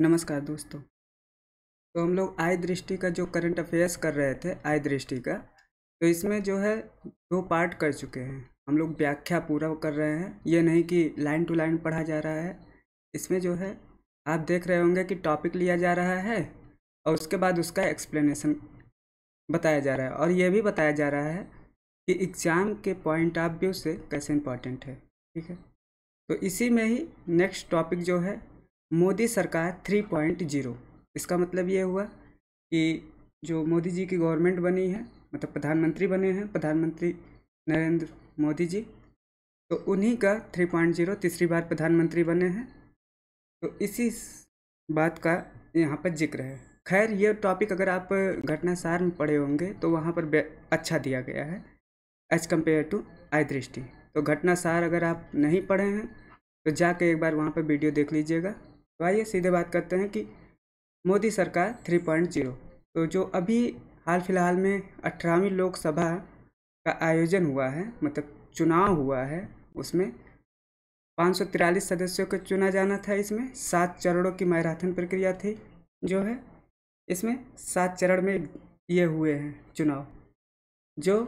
नमस्कार दोस्तों तो हम लोग आय दृष्टि का जो करंट अफेयर्स कर रहे थे आय दृष्टि का तो इसमें जो है दो पार्ट कर चुके हैं हम लोग व्याख्या पूरा कर रहे हैं ये नहीं कि लाइन टू लाइन पढ़ा जा रहा है इसमें जो है आप देख रहे होंगे कि टॉपिक लिया जा रहा है और उसके बाद उसका एक्सप्लेनेशन बताया जा रहा है और ये भी बताया जा रहा है कि एग्ज़ाम के पॉइंट ऑफ व्यू से कैसे इम्पॉर्टेंट है ठीक है तो इसी में ही नेक्स्ट टॉपिक जो है मोदी सरकार थ्री पॉइंट जीरो इसका मतलब ये हुआ कि जो मोदी जी की गवर्नमेंट बनी है मतलब प्रधानमंत्री बने हैं प्रधानमंत्री नरेंद्र मोदी जी तो उन्हीं का थ्री पॉइंट जीरो तीसरी बार प्रधानमंत्री बने हैं तो इसी बात का यहाँ पर जिक्र है खैर ये टॉपिक अगर आप घटना सार में पढ़े होंगे तो वहाँ पर अच्छा दिया गया है एज कम्पेयर टू आई दृष्टि तो घटना सार अगर आप नहीं पढ़े हैं तो जाके एक बार वहाँ पर वीडियो देख लीजिएगा तो आइए सीधे बात करते हैं कि मोदी सरकार थ्री पॉइंट जीरो तो जो अभी हाल फिलहाल में अठारहवीं लोकसभा का आयोजन हुआ है मतलब चुनाव हुआ है उसमें पाँच सौ तिरालीस सदस्यों को चुना जाना था इसमें सात चरणों की मैराथन प्रक्रिया थी जो है इसमें सात चरण में ये हुए हैं चुनाव जो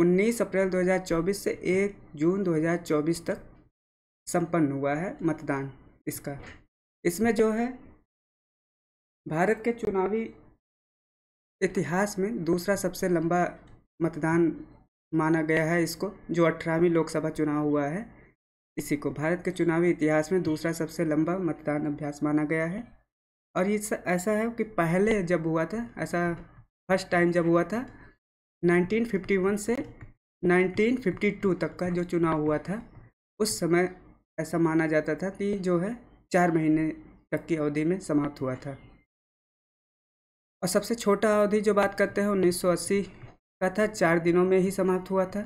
19 अप्रैल 2024 से 1 जून 2024 तक संपन्न हुआ है मतदान इसका इसमें जो है भारत के चुनावी इतिहास में दूसरा सबसे लंबा मतदान माना गया है इसको जो अठारहवीं लोकसभा चुनाव हुआ है इसी को भारत के चुनावी इतिहास में दूसरा सबसे लंबा मतदान अभ्यास माना गया है और ये ऐसा है कि पहले जब हुआ था ऐसा फर्स्ट टाइम जब हुआ था 1951 से 1952 तक का जो चुनाव हुआ था उस समय ऐसा माना जाता था कि जो है चार महीने तक की अवधि में समाप्त हुआ था और सबसे छोटा अवधि जो बात करते हैं उन्नीस सौ अस्सी का था चार दिनों में ही समाप्त हुआ था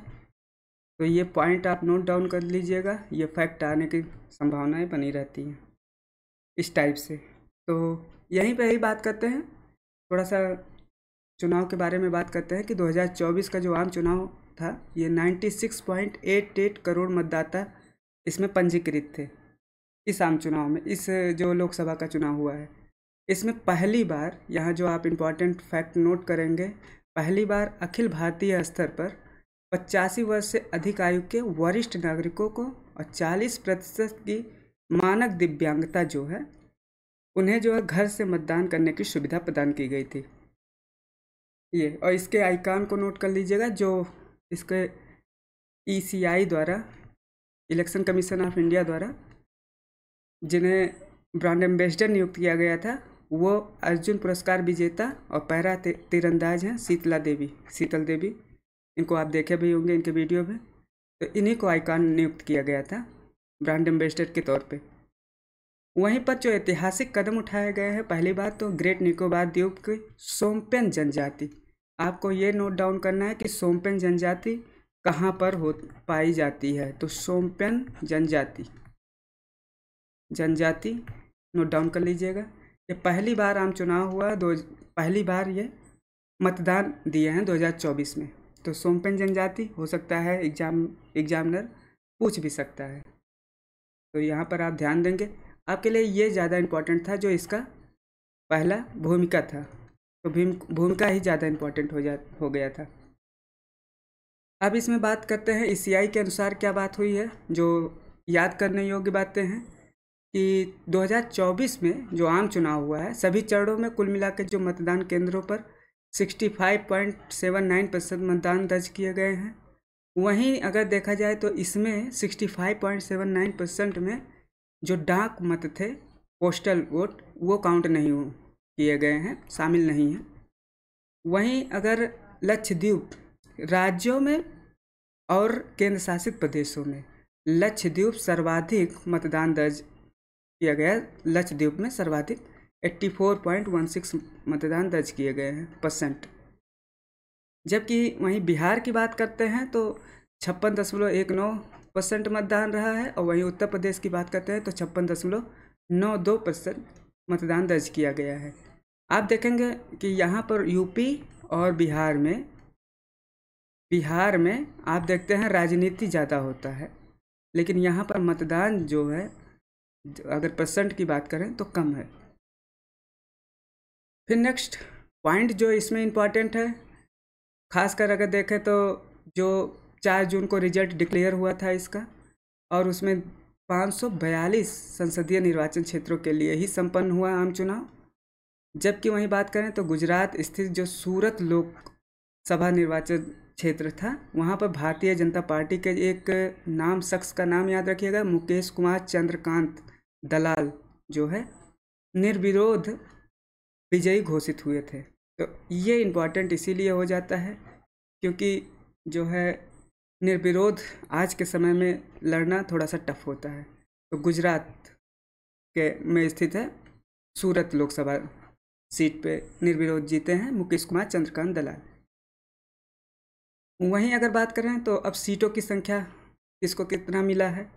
तो ये पॉइंट आप नोट डाउन कर लीजिएगा ये फैक्ट आने की संभावनाएं बनी रहती हैं इस टाइप से तो यहीं पे ही बात करते हैं थोड़ा सा चुनाव के बारे में बात करते हैं कि 2024 का जो आम चुनाव था ये 96.88 करोड़ मतदाता इसमें पंजीकृत थे इस आम चुनाव में इस जो लोकसभा का चुनाव हुआ है इसमें पहली बार यहाँ जो आप इम्पॉर्टेंट फैक्ट नोट करेंगे पहली बार अखिल भारतीय स्तर पर पचासी वर्ष से अधिक आयु के वरिष्ठ नागरिकों को और चालीस प्रतिशत की मानक दिव्यांगता जो है उन्हें जो है घर से मतदान करने की सुविधा प्रदान की गई थी ये और इसके आइकान को नोट कर लीजिएगा जो इसके ईसीआई e द्वारा इलेक्शन कमीशन ऑफ इंडिया द्वारा जिन्हें ब्रांड एम्बेसडर नियुक्त किया गया था वो अर्जुन पुरस्कार विजेता और पहरा तीरंदाज हैं शीतला देवी शीतल देवी इनको आप देखे भी होंगे इनके वीडियो में तो इन्हीं को आइकॉन नियुक्त किया गया था ब्रांड एम्बेसडर के तौर पे वहीं पर जो ऐतिहासिक कदम उठाए गए हैं पहली बात तो ग्रेट निकोबार द्वीप की सोमपेन जनजाति आपको ये नोट डाउन करना है कि सोमपेन जनजाति कहाँ पर हो पाई जाती है तो सोमपेन जनजाति जनजाति नोट डाउन कर लीजिएगा ये पहली बार आम चुनाव हुआ दो पहली बार ये मतदान दिए हैं 2024 में तो सोमपेन जनजाति हो सकता है एग्जाम एग्जामिनर पूछ भी सकता है तो यहाँ पर आप ध्यान देंगे आपके लिए ये ज़्यादा इम्पोर्टेंट था जो इसका पहला भूमिका था तो भूमिका ही ज़्यादा इम्पोर्टेंट हो जा हो गया था अब इसमें बात करते हैं ई e के अनुसार क्या बात हुई है जो याद करने योग्य बातें हैं कि 2024 में जो आम चुनाव हुआ है सभी चरणों में कुल मिलाकर जो मतदान केंद्रों पर 65.79 प्रतिशत मतदान दर्ज किए गए हैं वहीं अगर देखा जाए तो इसमें 65.79 परसेंट में जो डाक मत थे पोस्टल वोट वो काउंट नहीं हो किए गए हैं शामिल नहीं हैं वहीं अगर लक्षद्वीप राज्यों में और केंद्र शासित प्रदेशों में लक्षद्वीप सर्वाधिक मतदान दर्ज किया गया है लक्षद्वीप में सर्वाधिक 84.16 मतदान दर्ज किए गए हैं परसेंट जबकि वहीं बिहार की बात करते हैं तो छप्पन दशमलव एक नौ परसेंट मतदान रहा है और वहीं उत्तर प्रदेश की बात करते हैं तो छप्पन दशमलव नौ दो परसेंट मतदान दर्ज किया गया है आप देखेंगे कि यहाँ पर यूपी और बिहार में बिहार में आप देखते हैं राजनीति ज़्यादा होता है लेकिन यहाँ पर मतदान जो है अगर परसेंट की बात करें तो कम है फिर नेक्स्ट पॉइंट जो इसमें इम्पॉर्टेंट है खासकर अगर देखें तो जो चार जून को रिजल्ट डिक्लेयर हुआ था इसका और उसमें 542 संसदीय निर्वाचन क्षेत्रों के लिए ही संपन्न हुआ आम चुनाव जबकि वहीं बात करें तो गुजरात स्थित जो सूरत लोकसभा निर्वाचन क्षेत्र था वहाँ पर भारतीय जनता पार्टी के एक नाम शख्स का नाम याद रखिएगा मुकेश कुमार चंद्रकांत दलाल जो है निर्विरोध विजयी घोषित हुए थे तो ये इम्पॉर्टेंट इसीलिए हो जाता है क्योंकि जो है निर्विरोध आज के समय में लड़ना थोड़ा सा टफ होता है तो गुजरात के में स्थित है सूरत लोकसभा सीट पे निर्विरोध जीते हैं मुकेश कुमार चंद्रकांत दलाल वहीं अगर बात करें तो अब सीटों की संख्या किसको कितना मिला है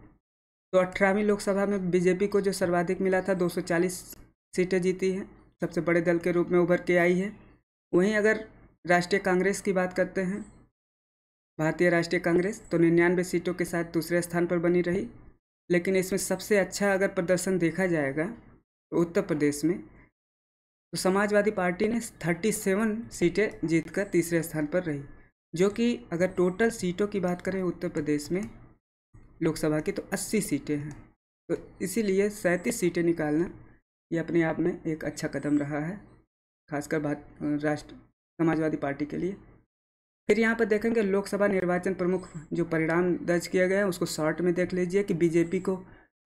तो अठारहवीं लोकसभा में बीजेपी को जो सर्वाधिक मिला था 240 सीटें जीती है सबसे बड़े दल के रूप में उभर के आई है वहीं अगर राष्ट्रीय कांग्रेस की बात करते हैं भारतीय राष्ट्रीय कांग्रेस तो निन्यानवे सीटों के साथ दूसरे स्थान पर बनी रही लेकिन इसमें सबसे अच्छा अगर प्रदर्शन देखा जाएगा तो उत्तर प्रदेश में तो समाजवादी पार्टी ने 37 सीटें जीतकर तीसरे स्थान पर रही जो कि अगर टोटल सीटों की बात करें उत्तर प्रदेश में लोकसभा की तो अस्सी सीटें हैं तो इसीलिए सैंतीस सीटें निकालना ये अपने आप में एक अच्छा कदम रहा है खासकर बात राष्ट्र समाजवादी पार्टी के लिए फिर यहाँ पर देखेंगे लोकसभा निर्वाचन प्रमुख जो परिणाम दर्ज किया गया है उसको शॉर्ट में देख लीजिए कि बीजेपी को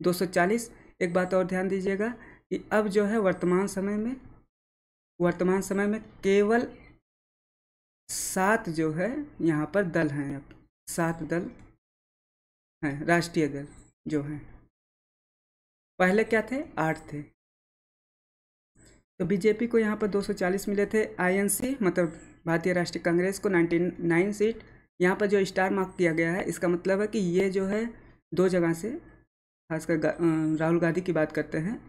240 एक बात और ध्यान दीजिएगा कि अब जो है वर्तमान समय में वर्तमान समय में केवल सात जो है यहाँ पर दल हैं अब सात दल हैं राष्ट्रीय दल जो हैं पहले क्या थे आठ थे तो बीजेपी को यहाँ पर 240 मिले थे आईएनसी मतलब भारतीय राष्ट्रीय कांग्रेस को 99 सीट यहाँ पर जो स्टार मार्क किया गया है इसका मतलब है कि ये जो है दो जगह से खासकर राहुल गांधी की बात करते हैं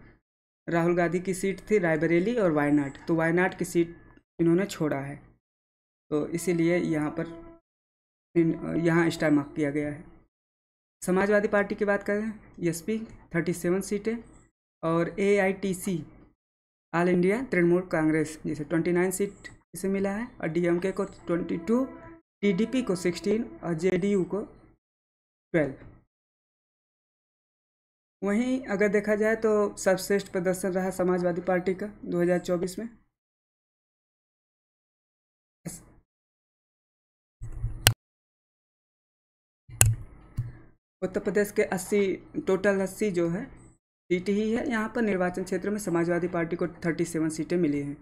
राहुल गांधी की सीट थी रायबरेली और वायनाड तो वायनाड की सीट इन्होंने छोड़ा है तो इसीलिए यहाँ पर यहाँ स्टार मार्क किया गया है समाजवादी पार्टी की बात करें एस पी थर्टी सेवन सीटें और A I T C all India Trinamool Congress जिसे ट्वेंटी नाइन सीट इसे मिला है और डी एम के को twenty two T D P को सिक्सटीन और जे डी यू को ट्वेल्व वहीं अगर देखा जाए तो सर्वश्रेष्ठ प्रदर्शन रहा समाजवादी पार्टी का 2024 में उत्तर प्रदेश के 80 टोटल 80 जो है सीट ही है यहाँ पर निर्वाचन क्षेत्र में समाजवादी पार्टी को 37 सीटें मिली हैं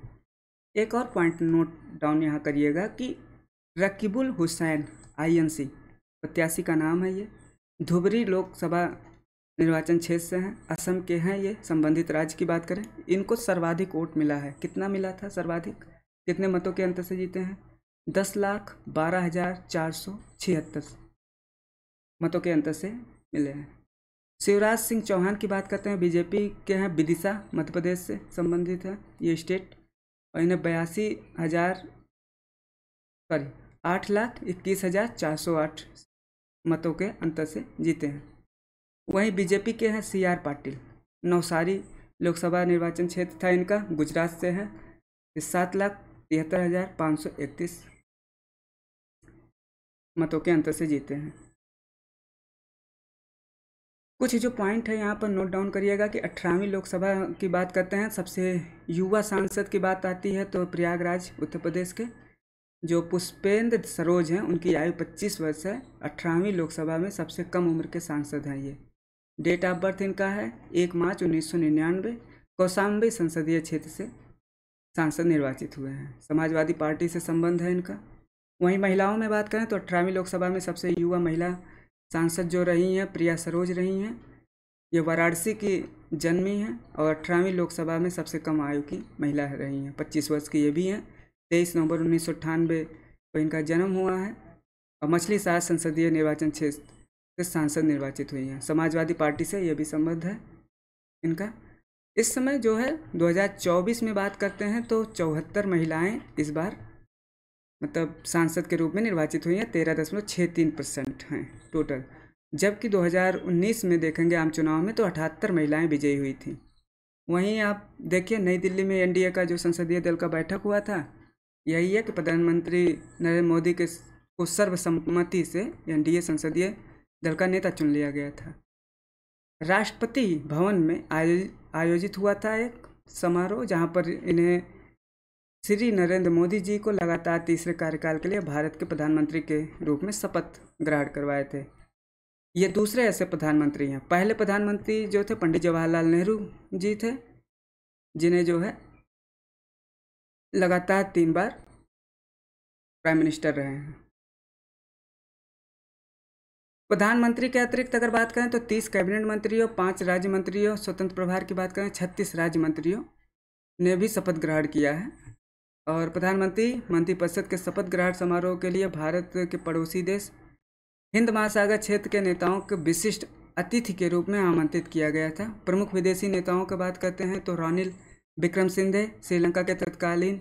एक और पॉइंट नोट डाउन यहाँ करिएगा कि रकीबुल हुसैन आईएनसी प्रत्याशी का नाम है ये धुबरी लोकसभा निर्वाचन क्षेत्र से हैं असम के हैं ये संबंधित राज्य की बात करें इनको सर्वाधिक वोट मिला है कितना मिला था सर्वाधिक कितने मतों के अंतर से जीते हैं दस लाख बारह हज़ार चार सौ छिहत्तर मतों के अंतर से मिले हैं शिवराज सिंह चौहान की बात करते हैं बीजेपी के हैं विदिशा मध्य प्रदेश से संबंधित है ये स्टेट और इन्हें बयासी हज़ार सॉरी आठ लाख इक्कीस हज़ार चार सौ आठ मतों के अंतर से जीते हैं वहीं बीजेपी के हैं सी आर पाटिल नौसारी लोकसभा निर्वाचन क्षेत्र था इनका गुजरात से है सात लाख तिहत्तर हज़ार पाँच सौ इकतीस मतों के अंतर से जीते हैं कुछ जो पॉइंट है यहाँ पर नोट डाउन करिएगा कि अठारहवीं लोकसभा की बात करते हैं सबसे युवा सांसद की बात आती है तो प्रयागराज उत्तर प्रदेश के जो पुष्पेंद्र सरोज हैं उनकी आयु 25 वर्ष है अठारहवीं लोकसभा में सबसे कम उम्र के सांसद हैं ये डेट ऑफ बर्थ इनका है एक मार्च उन्नीस सौ निन्यानवे कौसाम्बी संसदीय क्षेत्र से सांसद निर्वाचित हुए हैं समाजवादी पार्टी से संबंध है इनका वहीं महिलाओं में बात करें तो अठारहवीं लोकसभा में सबसे युवा महिला सांसद जो रही हैं प्रिया सरोज रही हैं ये वाराणसी की जन्मी हैं और अठारहवीं लोकसभा में सबसे कम आयु की महिला रही हैं पच्चीस वर्ष की ये भी हैं तेईस नवंबर उन्नीस सौ को इनका जन्म हुआ है और मछली साह संसदीय निर्वाचन क्षेत्र से सांसद निर्वाचित हुई हैं समाजवादी पार्टी से यह भी संबद्ध है इनका इस समय जो है 2024 में बात करते हैं तो चौहत्तर महिलाएं इस बार मतलब सांसद के रूप में निर्वाचित हुई हैं तेरह दशमलव छः तीन परसेंट हैं टोटल जबकि 2019 में देखेंगे आम चुनाव में तो अठहत्तर महिलाएं विजयी हुई थी वहीं आप देखिए नई दिल्ली में एनडीए का जो संसदीय दल का बैठक हुआ था यही है कि प्रधानमंत्री नरेंद्र मोदी के को सर्वसम्मति से एनडीए संसदीय दल का नेता चुन लिया गया था राष्ट्रपति भवन में आयोजित हुआ था एक समारोह जहाँ पर इन्हें श्री नरेंद्र मोदी जी को लगातार तीसरे कार्यकाल के लिए भारत के प्रधानमंत्री के रूप में शपथ ग्रहण करवाए थे ये दूसरे ऐसे प्रधानमंत्री हैं पहले प्रधानमंत्री जो थे पंडित जवाहरलाल नेहरू जी थे जिन्हें जो है लगातार तीन बार प्राइम मिनिस्टर रहे हैं प्रधानमंत्री के अतिरिक्त अगर बात करें तो तीस कैबिनेट मंत्रियों पाँच राज्य मंत्रियों स्वतंत्र प्रभार की बात करें छत्तीस राज्य मंत्रियों ने भी शपथ ग्रहण किया है और प्रधानमंत्री मंत्रिपरिषद के शपथ ग्रहण समारोह के लिए भारत के पड़ोसी देश हिंद महासागर क्षेत्र के नेताओं के विशिष्ट अतिथि के रूप में आमंत्रित किया गया था प्रमुख विदेशी नेताओं की बात करते हैं तो रानिल विक्रम सिंधे श्रीलंका के तत्कालीन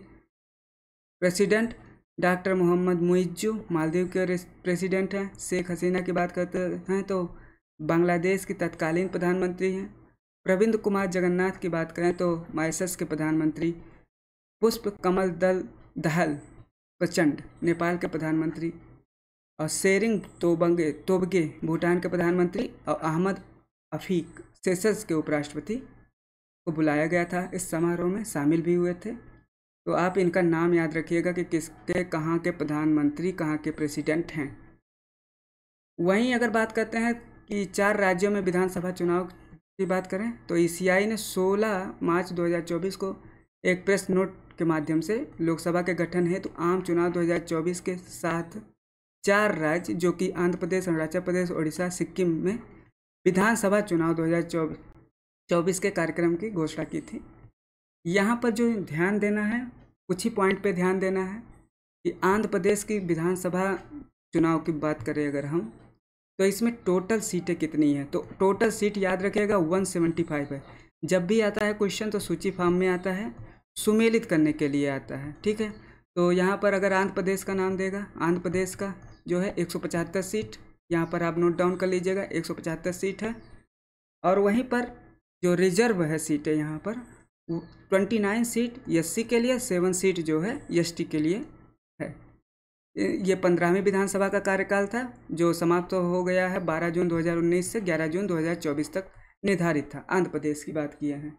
प्रेसिडेंट डॉक्टर मोहम्मद मुइजू मालदीव के प्रेसिडेंट हैं शेख हसीना की बात करते हैं तो बांग्लादेश की तत्कालीन प्रधानमंत्री हैं प्रविंद कुमार जगन्नाथ की बात करें तो माइसस के प्रधानमंत्री पुष्प कमल दल दहल प्रचंड नेपाल के प्रधानमंत्री और शेरिंग तोबंगे तोबगे भूटान के प्रधानमंत्री और अहमद अफीक सेशल्स के उपराष्ट्रपति को बुलाया गया था इस समारोह में शामिल भी हुए थे तो आप इनका नाम याद रखिएगा कि किसके कहाँ के प्रधानमंत्री कहाँ के प्रेसिडेंट हैं वहीं अगर बात करते हैं कि चार राज्यों में विधानसभा चुनाव की बात करें तो ईसीआई ने 16 मार्च 2024 को एक प्रेस नोट के माध्यम से लोकसभा के गठन हेतु तो आम चुनाव 2024 के साथ चार राज्य जो कि आंध्र प्रदेश अरुणाचल प्रदेश ओडिशा सिक्किम में विधानसभा चुनाव 2024 के कार्यक्रम की घोषणा की थी यहाँ पर जो ध्यान देना है कुछ ही पॉइंट पे ध्यान देना है कि आंध्र प्रदेश की विधानसभा चुनाव की बात करें अगर हम तो इसमें टोटल सीटें कितनी हैं तो टोटल सीट याद रखिएगा 175 है जब भी आता है क्वेश्चन तो सूची फॉर्म में आता है सुमेलित करने के लिए आता है ठीक है तो यहाँ पर अगर आंध्र प्रदेश का नाम देगा आंध्र प्रदेश का जो है एक सीट यहाँ पर आप नोट डाउन कर लीजिएगा एक सीट है और वहीं पर जो रिजर्व है सीटें यहाँ पर ट्वेंटी नाइन सीट एस के लिए सेवन सीट जो है एस के लिए है ये पंद्रहवीं विधानसभा का कार्यकाल था जो समाप्त तो हो गया है 12 जून 2019 से 11 जून 2024 तक निर्धारित था आंध्र प्रदेश की बात किए हैं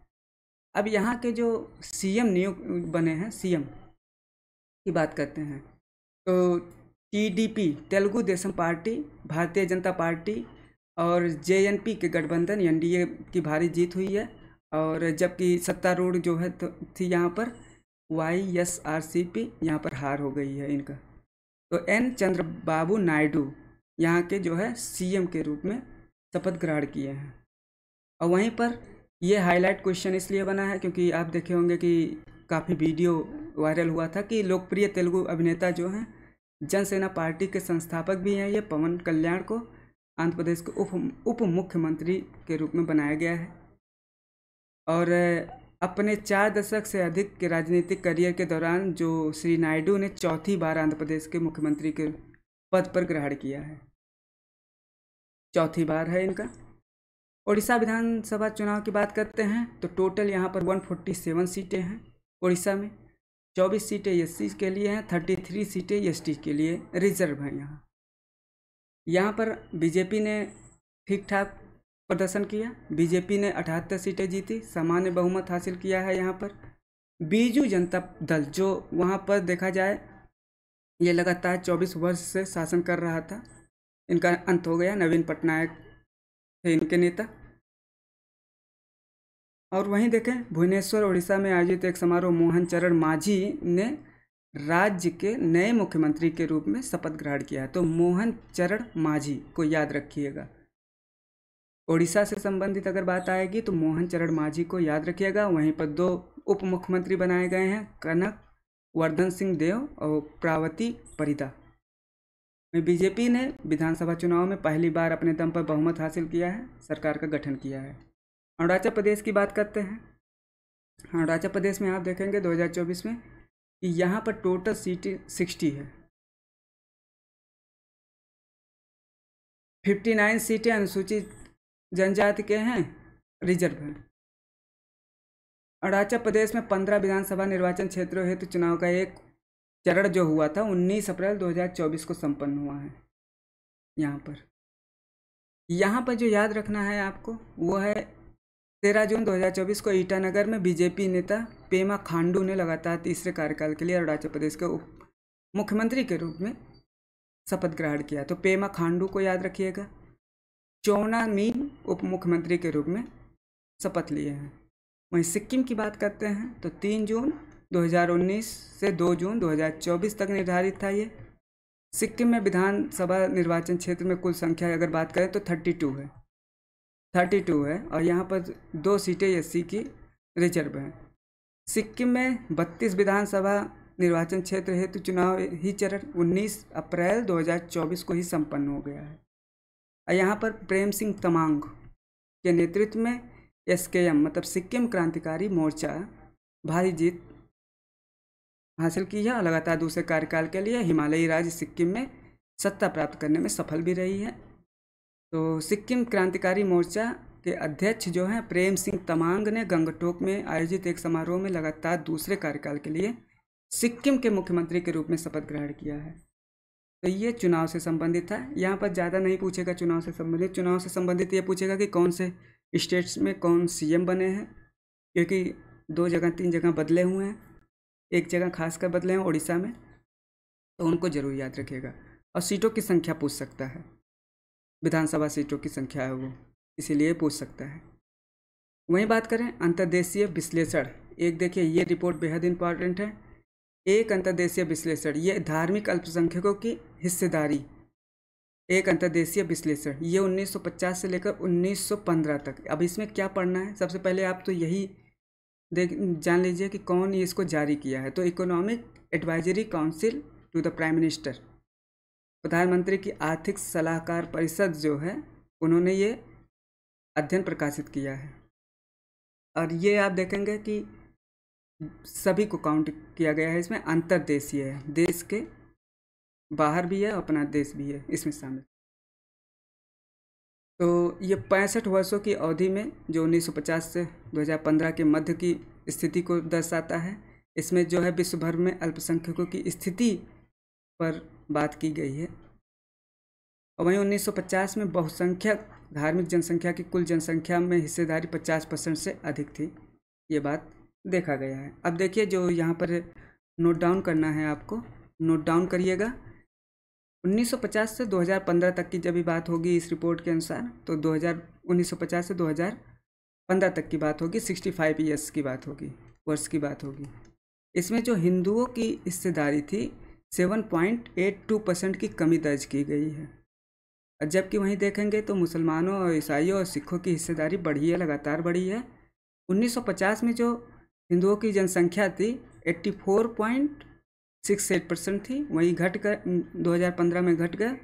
अब यहाँ के जो सीएम नियुक्त बने हैं सीएम की बात करते हैं तो टीडीपी तेलुगु देशम पार्टी भारतीय जनता पार्टी और जेएनपी के गठबंधन एनडीए की भारी जीत हुई है और जबकि सत्तारूढ़ जो है तो थी यहाँ पर Y S R C P यहाँ पर हार हो गई है इनका तो एन चंद्रबाबू नायडू यहाँ के जो है सीएम के रूप में शपथ ग्रहण किए हैं और वहीं पर ये हाईलाइट क्वेश्चन इसलिए बना है क्योंकि आप देखे होंगे कि काफ़ी वीडियो वायरल हुआ था कि लोकप्रिय तेलुगु अभिनेता जो हैं जनसेना पार्टी के संस्थापक भी हैं ये पवन कल्याण को आंध्र प्रदेश के उप उप मुख्यमंत्री के रूप में बनाया गया है और अपने चार दशक से अधिक के राजनीतिक करियर के दौरान जो श्री नायडू ने चौथी बार आंध्र प्रदेश के मुख्यमंत्री के पद पर ग्रहण किया है चौथी बार है इनका उड़ीसा विधानसभा चुनाव की बात करते हैं तो टोटल यहाँ पर 147 सीटें हैं उड़ीसा में 24 सीटें एस के लिए हैं 33 सीटें एस के लिए रिजर्व हैं यहाँ यहाँ पर बीजेपी ने ठीक ठाक प्रदर्शन किया बीजेपी ने अठहत्तर सीटें जीती सामान्य बहुमत हासिल किया है यहाँ पर बीजू जनता दल जो वहाँ पर देखा जाए ये लगातार 24 वर्ष से शासन कर रहा था इनका अंत हो गया नवीन पटनायक थे इनके नेता और वहीं देखें भुवनेश्वर उड़ीसा में आयोजित एक समारोह मोहन चरण माझी ने राज्य के नए मुख्यमंत्री के रूप में शपथ ग्रहण किया है तो मोहन चरण माझी को याद रखिएगा ओडिशा से संबंधित अगर बात आएगी तो मोहन चरण माझी को याद रखिएगा वहीं पर दो उप मुख्यमंत्री बनाए गए हैं कनक वर्धन सिंह देव और प्रावती परिदा में बीजेपी ने विधानसभा चुनाव में पहली बार अपने दम पर बहुमत हासिल किया है सरकार का गठन किया है अरुणाचल प्रदेश की बात करते हैं अरुणाचल प्रदेश में आप देखेंगे 2024 में कि यहाँ पर टोटल सीटें सिक्सटी है फिफ्टी नाइन सीटें अनुसूचित जनजाति के हैं रिजर्व हैं अरुणाचल प्रदेश में पंद्रह विधानसभा निर्वाचन क्षेत्रों हेतु तो चुनाव का एक चरण जो हुआ था 19 अप्रैल 2024 को संपन्न हुआ है यहाँ पर यहाँ पर जो याद रखना है आपको वो है तेरह जून 2024 को ईटानगर में बीजेपी नेता पेमा खांडू ने लगातार तीसरे कार्यकाल के लिए अरुणाचल प्रदेश के उप मुख्यमंत्री के रूप में शपथ ग्रहण किया तो पेमा खांडू को याद रखिएगा चौना मीन उप मुख्यमंत्री के रूप में शपथ लिए हैं वहीं सिक्किम की बात करते हैं तो तीन जून 2019 से 2 जून 2024 तक निर्धारित था ये सिक्किम में विधानसभा निर्वाचन क्षेत्र में कुल संख्या अगर बात करें तो 32 है 32 है और यहाँ पर दो सीटें एस की रिजर्व हैं सिक्किम में 32 विधानसभा निर्वाचन क्षेत्र हेतु तो चुनाव ही चरण 19 अप्रैल 2024 को ही संपन्न हो गया है और यहाँ पर प्रेम सिंह तमांग के नेतृत्व में एस मतलब सिक्किम क्रांतिकारी मोर्चा भारी जीत हासिल की है और लगातार दूसरे कार्यकाल के लिए हिमालयी राज्य सिक्किम में सत्ता प्राप्त करने में सफल भी रही है तो सिक्किम क्रांतिकारी मोर्चा के अध्यक्ष जो हैं प्रेम सिंह तमांग ने गंगटोक में आयोजित एक समारोह में लगातार दूसरे कार्यकाल के लिए सिक्किम के मुख्यमंत्री के रूप में शपथ ग्रहण किया है तो ये चुनाव से संबंधित है यहाँ पर ज़्यादा नहीं पूछेगा चुनाव से संबंधित चुनाव से संबंधित ये पूछेगा कि कौन से स्टेट्स में कौन सीएम बने हैं क्योंकि दो जगह तीन जगह बदले हुए हैं एक जगह खासकर बदले हैं उड़ीसा में तो उनको जरूर याद रखेगा और सीटों की संख्या पूछ सकता है विधानसभा सीटों की संख्या है वो इसीलिए पूछ सकता है वहीं बात करें अंतर्देशीय विश्लेषण एक देखिए ये रिपोर्ट बेहद इंपॉर्टेंट है एक अंतर्देशीय विश्लेषण ये धार्मिक अल्पसंख्यकों की हिस्सेदारी एक अंतर्देशीय विश्लेषण ये 1950 से लेकर 1915 तक अब इसमें क्या पढ़ना है सबसे पहले आप तो यही देख जान लीजिए कि कौन ये इसको जारी किया है तो economic advisory council to the prime minister प्रधानमंत्री की आर्थिक सलाहकार परिषद जो है उन्होंने ये अध्ययन प्रकाशित किया है और ये आप देखेंगे कि सभी को काउंट किया गया है इसमें अंतरदेशीय है देश के बाहर भी है अपना देश भी है इसमें शामिल तो ये पैंसठ वर्षों की अवधि में जो 1950 से 2015 के मध्य की स्थिति को दर्शाता है इसमें जो है विश्व भर में अल्पसंख्यकों की स्थिति पर बात की गई है और वहीं 1950 में बहुसंख्यक धार्मिक जनसंख्या की कुल जनसंख्या में हिस्सेदारी 50 परसेंट से अधिक थी ये बात देखा गया है अब देखिए जो यहाँ पर नोट डाउन करना है आपको नोट डाउन करिएगा 1950 से 2015 तक की जब भी बात होगी इस रिपोर्ट के अनुसार तो 2000 1950 से 2015 तक की बात होगी 65 ईयर्स की बात होगी वर्ष की बात होगी इसमें जो हिंदुओं की हिस्सेदारी थी 7.82 परसेंट की कमी दर्ज की गई है जबकि वहीं देखेंगे तो मुसलमानों और ईसाइयों और सिखों की हिस्सेदारी बढ़ी है लगातार बढ़ी है 1950 में जो हिंदुओं की जनसंख्या थी 84. सिक्स एट परसेंट थी वहीं घट कर दो में घट कर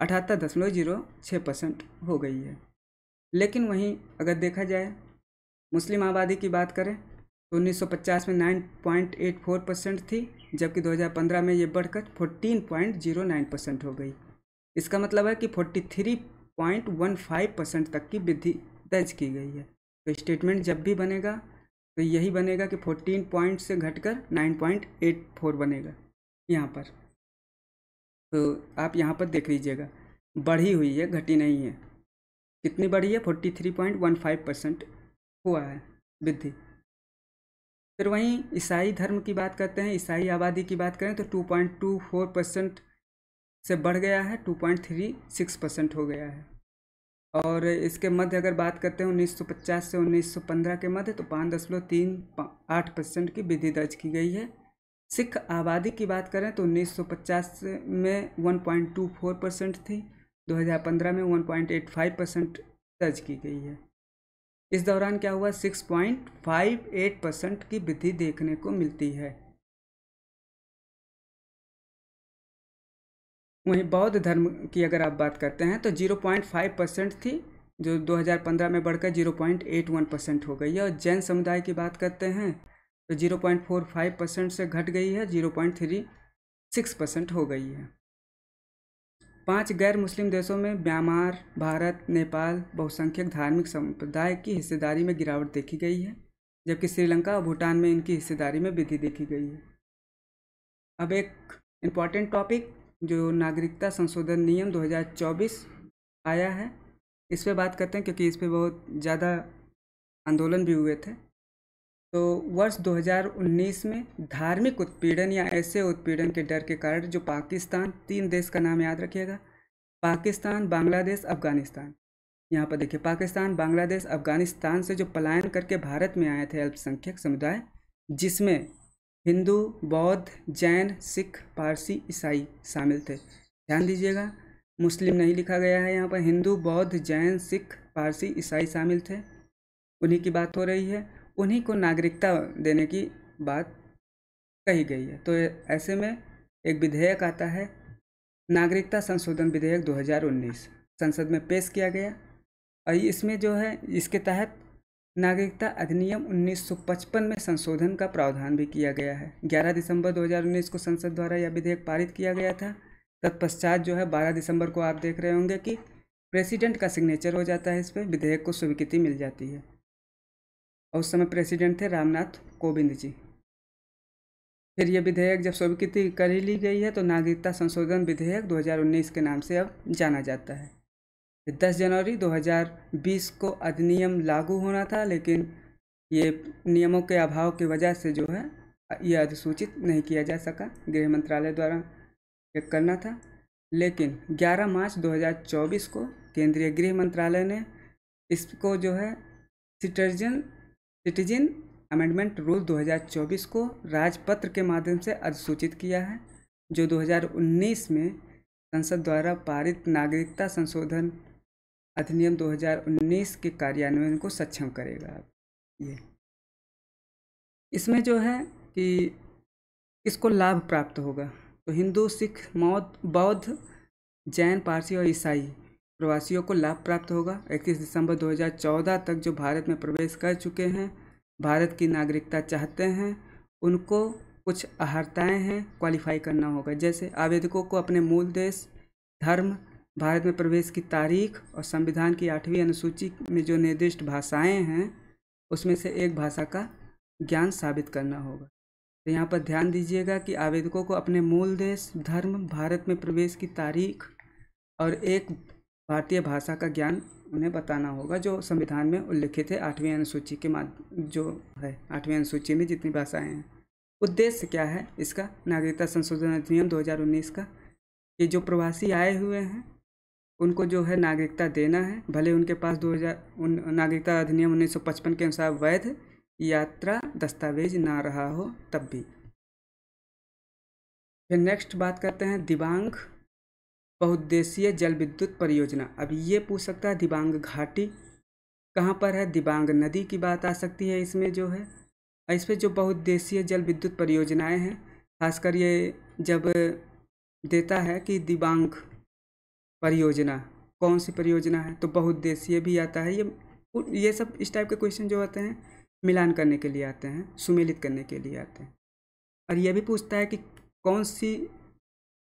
अठहत्तर दशमलव जीरो छः परसेंट हो गई है लेकिन वहीं अगर देखा जाए मुस्लिम आबादी की बात करें तो 1950 में 9.84 परसेंट थी जबकि 2015 में ये बढ़कर 14.09 परसेंट हो गई इसका मतलब है कि 43.15 परसेंट तक की वृद्धि दर्ज की गई है तो स्टेटमेंट जब भी बनेगा तो यही बनेगा कि फोर्टीन पॉइंट से घटकर नाइन पॉइंट एट फोर बनेगा यहाँ पर तो आप यहाँ पर देख लीजिएगा बढ़ी हुई है घटी नहीं है कितनी बढ़ी है forty three point one five percent हुआ है वृद्धि फिर वहीं ईसाई धर्म की बात करते हैं ईसाई आबादी की बात करें तो two point two four percent से बढ़ गया है two point three six percent हो गया है और इसके मध्य अगर बात करते हैं 1950 से 1915 के मध्य तो पाँच दशमलव तीन आठ परसेंट की वृद्धि दर्ज की गई है सिख आबादी की बात करें तो 1950 में 1.24 परसेंट थी 2015 में 1.85 परसेंट दर्ज की गई है इस दौरान क्या हुआ 6.58 परसेंट की वृद्धि देखने को मिलती है वहीं बौद्ध धर्म की अगर आप बात करते हैं तो 0.5 परसेंट थी जो 2015 में बढ़कर 0.81 परसेंट हो गई है और जैन समुदाय की बात करते हैं तो 0.45 परसेंट से घट गई है 0.36 परसेंट हो गई है पांच गैर मुस्लिम देशों में म्यांमार भारत नेपाल बहुसंख्यक धार्मिक संप्रदाय की हिस्सेदारी में गिरावट देखी गई है जबकि श्रीलंका और भूटान में इनकी हिस्सेदारी में वृद्धि देखी गई है अब एक इम्पॉर्टेंट टॉपिक जो नागरिकता संशोधन नियम 2024 आया है इस पर बात करते हैं क्योंकि इस पर बहुत ज़्यादा आंदोलन भी हुए थे तो वर्ष 2019 में धार्मिक उत्पीड़न या ऐसे उत्पीड़न के डर के कारण जो पाकिस्तान तीन देश का नाम याद रखिएगा पाकिस्तान बांग्लादेश अफगानिस्तान यहाँ पर देखिए पाकिस्तान बांग्लादेश अफगानिस्तान से जो पलायन करके भारत में आए थे अल्पसंख्यक समुदाय जिसमें हिंदू बौद्ध जैन सिख पारसी ईसाई शामिल थे ध्यान दीजिएगा मुस्लिम नहीं लिखा गया है यहाँ पर हिंदू बौद्ध जैन सिख पारसी ईसाई शामिल थे उन्हीं की बात हो रही है उन्हीं को नागरिकता देने की बात कही गई है तो ऐसे में एक विधेयक आता है नागरिकता संशोधन विधेयक 2019 संसद में पेश किया गया और इसमें जो है इसके तहत नागरिकता अधिनियम 1955 में संशोधन का प्रावधान भी किया गया है 11 दिसंबर 2019 को संसद द्वारा यह विधेयक पारित किया गया था तत्पश्चात जो है 12 दिसंबर को आप देख रहे होंगे कि प्रेसिडेंट का सिग्नेचर हो जाता है इस पर विधेयक को स्वीकृति मिल जाती है और उस समय प्रेसिडेंट थे रामनाथ कोविंद जी फिर यह विधेयक जब स्वीकृति कर ही ली गई है तो नागरिकता संशोधन विधेयक 2019 के नाम से अब जाना जाता है 10 जनवरी 2020 को अधिनियम लागू होना था लेकिन ये नियमों के अभाव की वजह से जो है ये अधिसूचित नहीं किया जा सका गृह मंत्रालय द्वारा चेक करना था लेकिन 11 मार्च 2024 को केंद्रीय गृह मंत्रालय ने इसको जो है सिटीजन सिटीजन अमेंडमेंट रूल 2024 को राजपत्र के माध्यम से अधिसूचित किया है जो 2019 में संसद द्वारा पारित नागरिकता संशोधन अधिनियम 2019 के कार्यान्वयन को सक्षम करेगा ये इसमें जो है कि इसको लाभ प्राप्त होगा तो हिंदू सिख मौत बौद्ध जैन पारसी और ईसाई प्रवासियों को लाभ प्राप्त होगा 21 दिसंबर 2014 तक जो भारत में प्रवेश कर चुके हैं भारत की नागरिकता चाहते हैं उनको कुछ अहर्ताएँ हैं क्वालिफाई करना होगा जैसे आवेदकों को अपने मूल देश धर्म भारत में प्रवेश की तारीख और संविधान की आठवीं अनुसूची में जो निर्दिष्ट भाषाएं हैं उसमें से एक भाषा का ज्ञान साबित करना होगा तो यहाँ पर ध्यान दीजिएगा कि आवेदकों को अपने मूल देश धर्म भारत में प्रवेश की तारीख और एक भारतीय भाषा का ज्ञान उन्हें बताना होगा जो संविधान में उल्लिखित है आठवीं अनुसूची के माध्यम जो है आठवीं अनुसूची में जितनी भाषाएँ हैं उद्देश्य क्या है इसका नागरिकता संशोधन अधिनियम 2019 का कि जो प्रवासी आए हुए हैं उनको जो है नागरिकता देना है भले उनके पास दो हज़ार नागरिकता अधिनियम उन्नीस के अनुसार वैध यात्रा दस्तावेज ना रहा हो तब भी फिर नेक्स्ट बात करते हैं दिबांग बहुद्देशीय जल विद्युत परियोजना अब ये पूछ सकता है दिबांग घाटी कहाँ पर है दिबांग नदी की बात आ सकती है इसमें जो है इस पर जो बहुद्देशीय जल विद्युत परियोजनाएं हैं खासकर ये जब देता है कि दिबांग परियोजना कौन सी परियोजना है तो बहुद्देशीय भी आता है ये ये सब इस टाइप के क्वेश्चन जो आते हैं मिलान करने के लिए आते हैं सुमेलित करने के लिए आते हैं और यह भी पूछता है कि कौन सी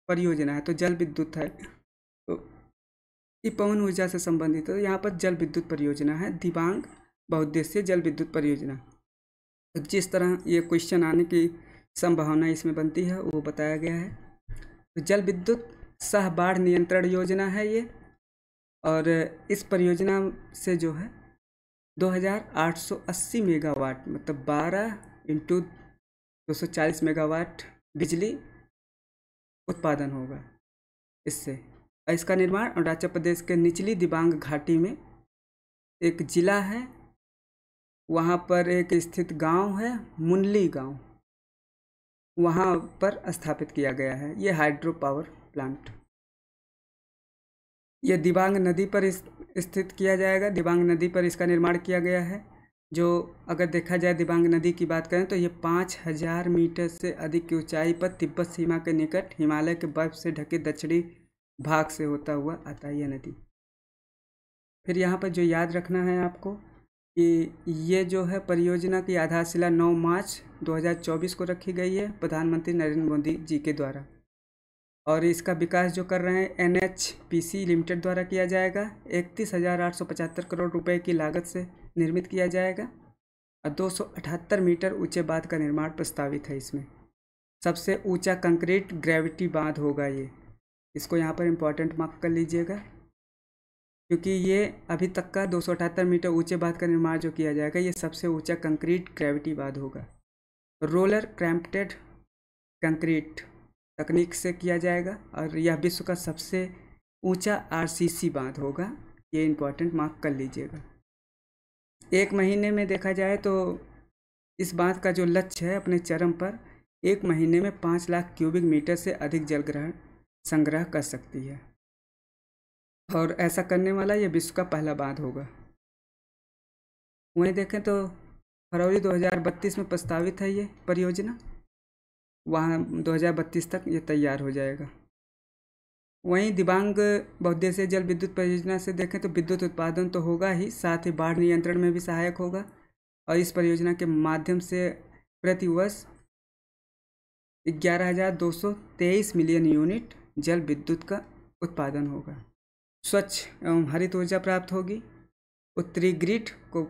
परियोजना है तो जल विद्युत है तो ये पवन ऊर्जा से संबंधित है तो यहाँ पर जल विद्युत परियोजना है दिबांग बहुद्देशीय जल विद्युत परियोजना तो जिस तरह ये क्वेश्चन आने की संभावना इसमें बनती है वो बताया गया है तो जल विद्युत सह बाढ़ नियंत्रण योजना है ये और इस परियोजना से जो है 2880 मेगावाट मतलब 12 इंटू दो मेगावाट बिजली उत्पादन होगा इससे इसका निर्माण अरुणाचल प्रदेश के निचली दिबांग घाटी में एक ज़िला है वहाँ पर एक स्थित गांव है मुनली गांव वहाँ पर स्थापित किया गया है ये हाइड्रो पावर प्लांट यह दिबांग नदी पर स्थित किया जाएगा दिबांग नदी पर इसका निर्माण किया गया है जो अगर देखा जाए दिबांग नदी की बात करें तो ये पाँच हजार मीटर से अधिक की ऊंचाई पर तिब्बत सीमा के निकट हिमालय के बर्फ से ढके दक्षिणी भाग से होता हुआ आता है यह नदी फिर यहाँ पर जो याद रखना है आपको कि ये जो है परियोजना की आधारशिला 9 मार्च 2024 को रखी गई है प्रधानमंत्री नरेंद्र मोदी जी के द्वारा और इसका विकास जो कर रहे हैं N H P C limited द्वारा किया जाएगा इकतीस हज़ार आठ सौ पचहत्तर करोड़ रुपए की लागत से निर्मित किया जाएगा और दो सौ अठहत्तर मीटर ऊंचे बांध का निर्माण प्रस्तावित है इसमें सबसे ऊंचा कंक्रीट ग्रेविटी बांध होगा ये इसको यहाँ पर इम्पॉर्टेंट मार्क कर लीजिएगा क्योंकि ये अभी तक का दो मीटर ऊंचे बांध का निर्माण जो किया जाएगा ये सबसे ऊंचा कंक्रीट ग्रेविटी बांध होगा रोलर क्रैम्पटेड कंक्रीट तकनीक से किया जाएगा और यह विश्व का सबसे ऊंचा आरसीसी बांध होगा ये इम्पोर्टेंट मार्क कर लीजिएगा एक महीने में देखा जाए तो इस बांध का जो लक्ष्य है अपने चरम पर एक महीने में पाँच लाख क्यूबिक मीटर से अधिक जल ग्रहण संग्रह कर सकती है और ऐसा करने वाला यह विश्व का पहला बांध होगा वहीं देखें तो फरवरी 2032 में प्रस्तावित है ये परियोजना वहाँ 2032 तक ये तैयार हो जाएगा वहीं दिबांग बहुद्देशीय जल विद्युत परियोजना से देखें तो विद्युत उत्पादन तो होगा ही साथ ही बाढ़ नियंत्रण में भी सहायक होगा और इस परियोजना के माध्यम से प्रतिवर्ष ग्यारह हज़ार दो सौ तेईस मिलियन यूनिट जल विद्युत का उत्पादन होगा स्वच्छ एवं हरित ऊर्जा प्राप्त होगी उत्तरी ग्रिड को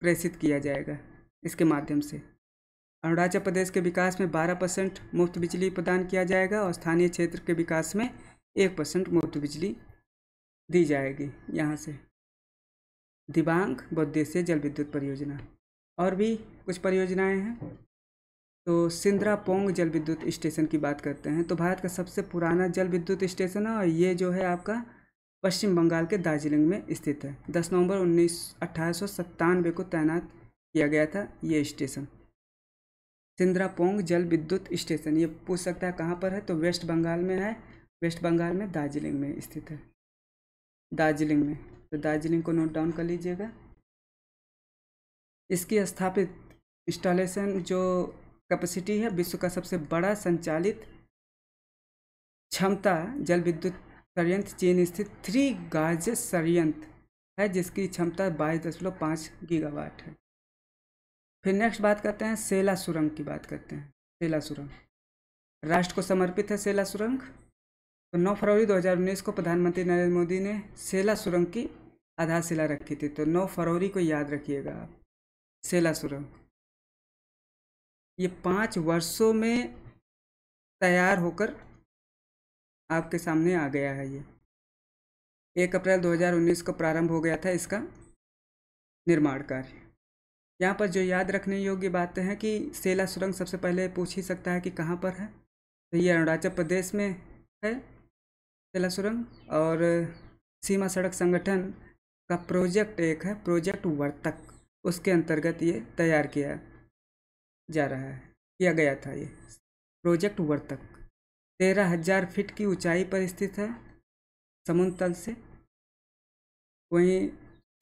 प्रेषित किया जाएगा इसके माध्यम से अरुणाचल प्रदेश के विकास में 12 परसेंट मुफ्त बिजली प्रदान किया जाएगा और स्थानीय क्षेत्र के विकास में एक परसेंट मुफ्त बिजली दी जाएगी यहाँ से दिबांग बौद्धेशीय जल विद्युत परियोजना और भी कुछ परियोजनाएं हैं तो सिंद्रा पोंग जल विद्युत स्टेशन की बात करते हैं तो भारत का सबसे पुराना जल विद्युत स्टेशन है और ये जो है आपका पश्चिम बंगाल के दार्जिलिंग में स्थित है 10 नवंबर उन्नीस अट्ठारह को तैनात किया गया था ये स्टेशन सिंद्रापोंग जल विद्युत स्टेशन ये पूछ सकता है कहाँ पर है तो वेस्ट बंगाल में है वेस्ट बंगाल में दार्जिलिंग में स्थित है दार्जिलिंग में तो दार्जिलिंग को नोट डाउन कर लीजिएगा इसकी स्थापित इंस्टॉलेशन जो कैपेसिटी है विश्व का सबसे बड़ा संचालित क्षमता जल विद्युत संयंत्र चीन स्थित थ्री गाज संयंत्र है जिसकी क्षमता बाईस दशमलव पाँच गीगावाट है फिर नेक्स्ट बात करते हैं सेला सुरंग की बात करते हैं सेला सुरंग राष्ट्र को समर्पित है सेला सुरंग तो 9 फरवरी 2019 को प्रधानमंत्री नरेंद्र मोदी ने सेला सुरंग की आधारशिला रखी थी तो 9 फरवरी को याद रखिएगा आप सेला सुरंग ये पाँच वर्षों में तैयार होकर आपके सामने आ गया है ये एक अप्रैल 2019 को प्रारंभ हो गया था इसका निर्माण कार्य यहाँ पर जो याद रखने योग्य बातें हैं कि सेला सुरंग सबसे पहले पूछ ही सकता है कि कहाँ पर है तो ये अरुणाचल प्रदेश में है सेला सुरंग और सीमा सड़क संगठन का प्रोजेक्ट एक है प्रोजेक्ट वर्तक उसके अंतर्गत ये तैयार किया जा रहा है किया गया था ये प्रोजेक्ट वर्तक तेरह हजार फिट की ऊंचाई पर स्थित है समुद्र तल से वहीं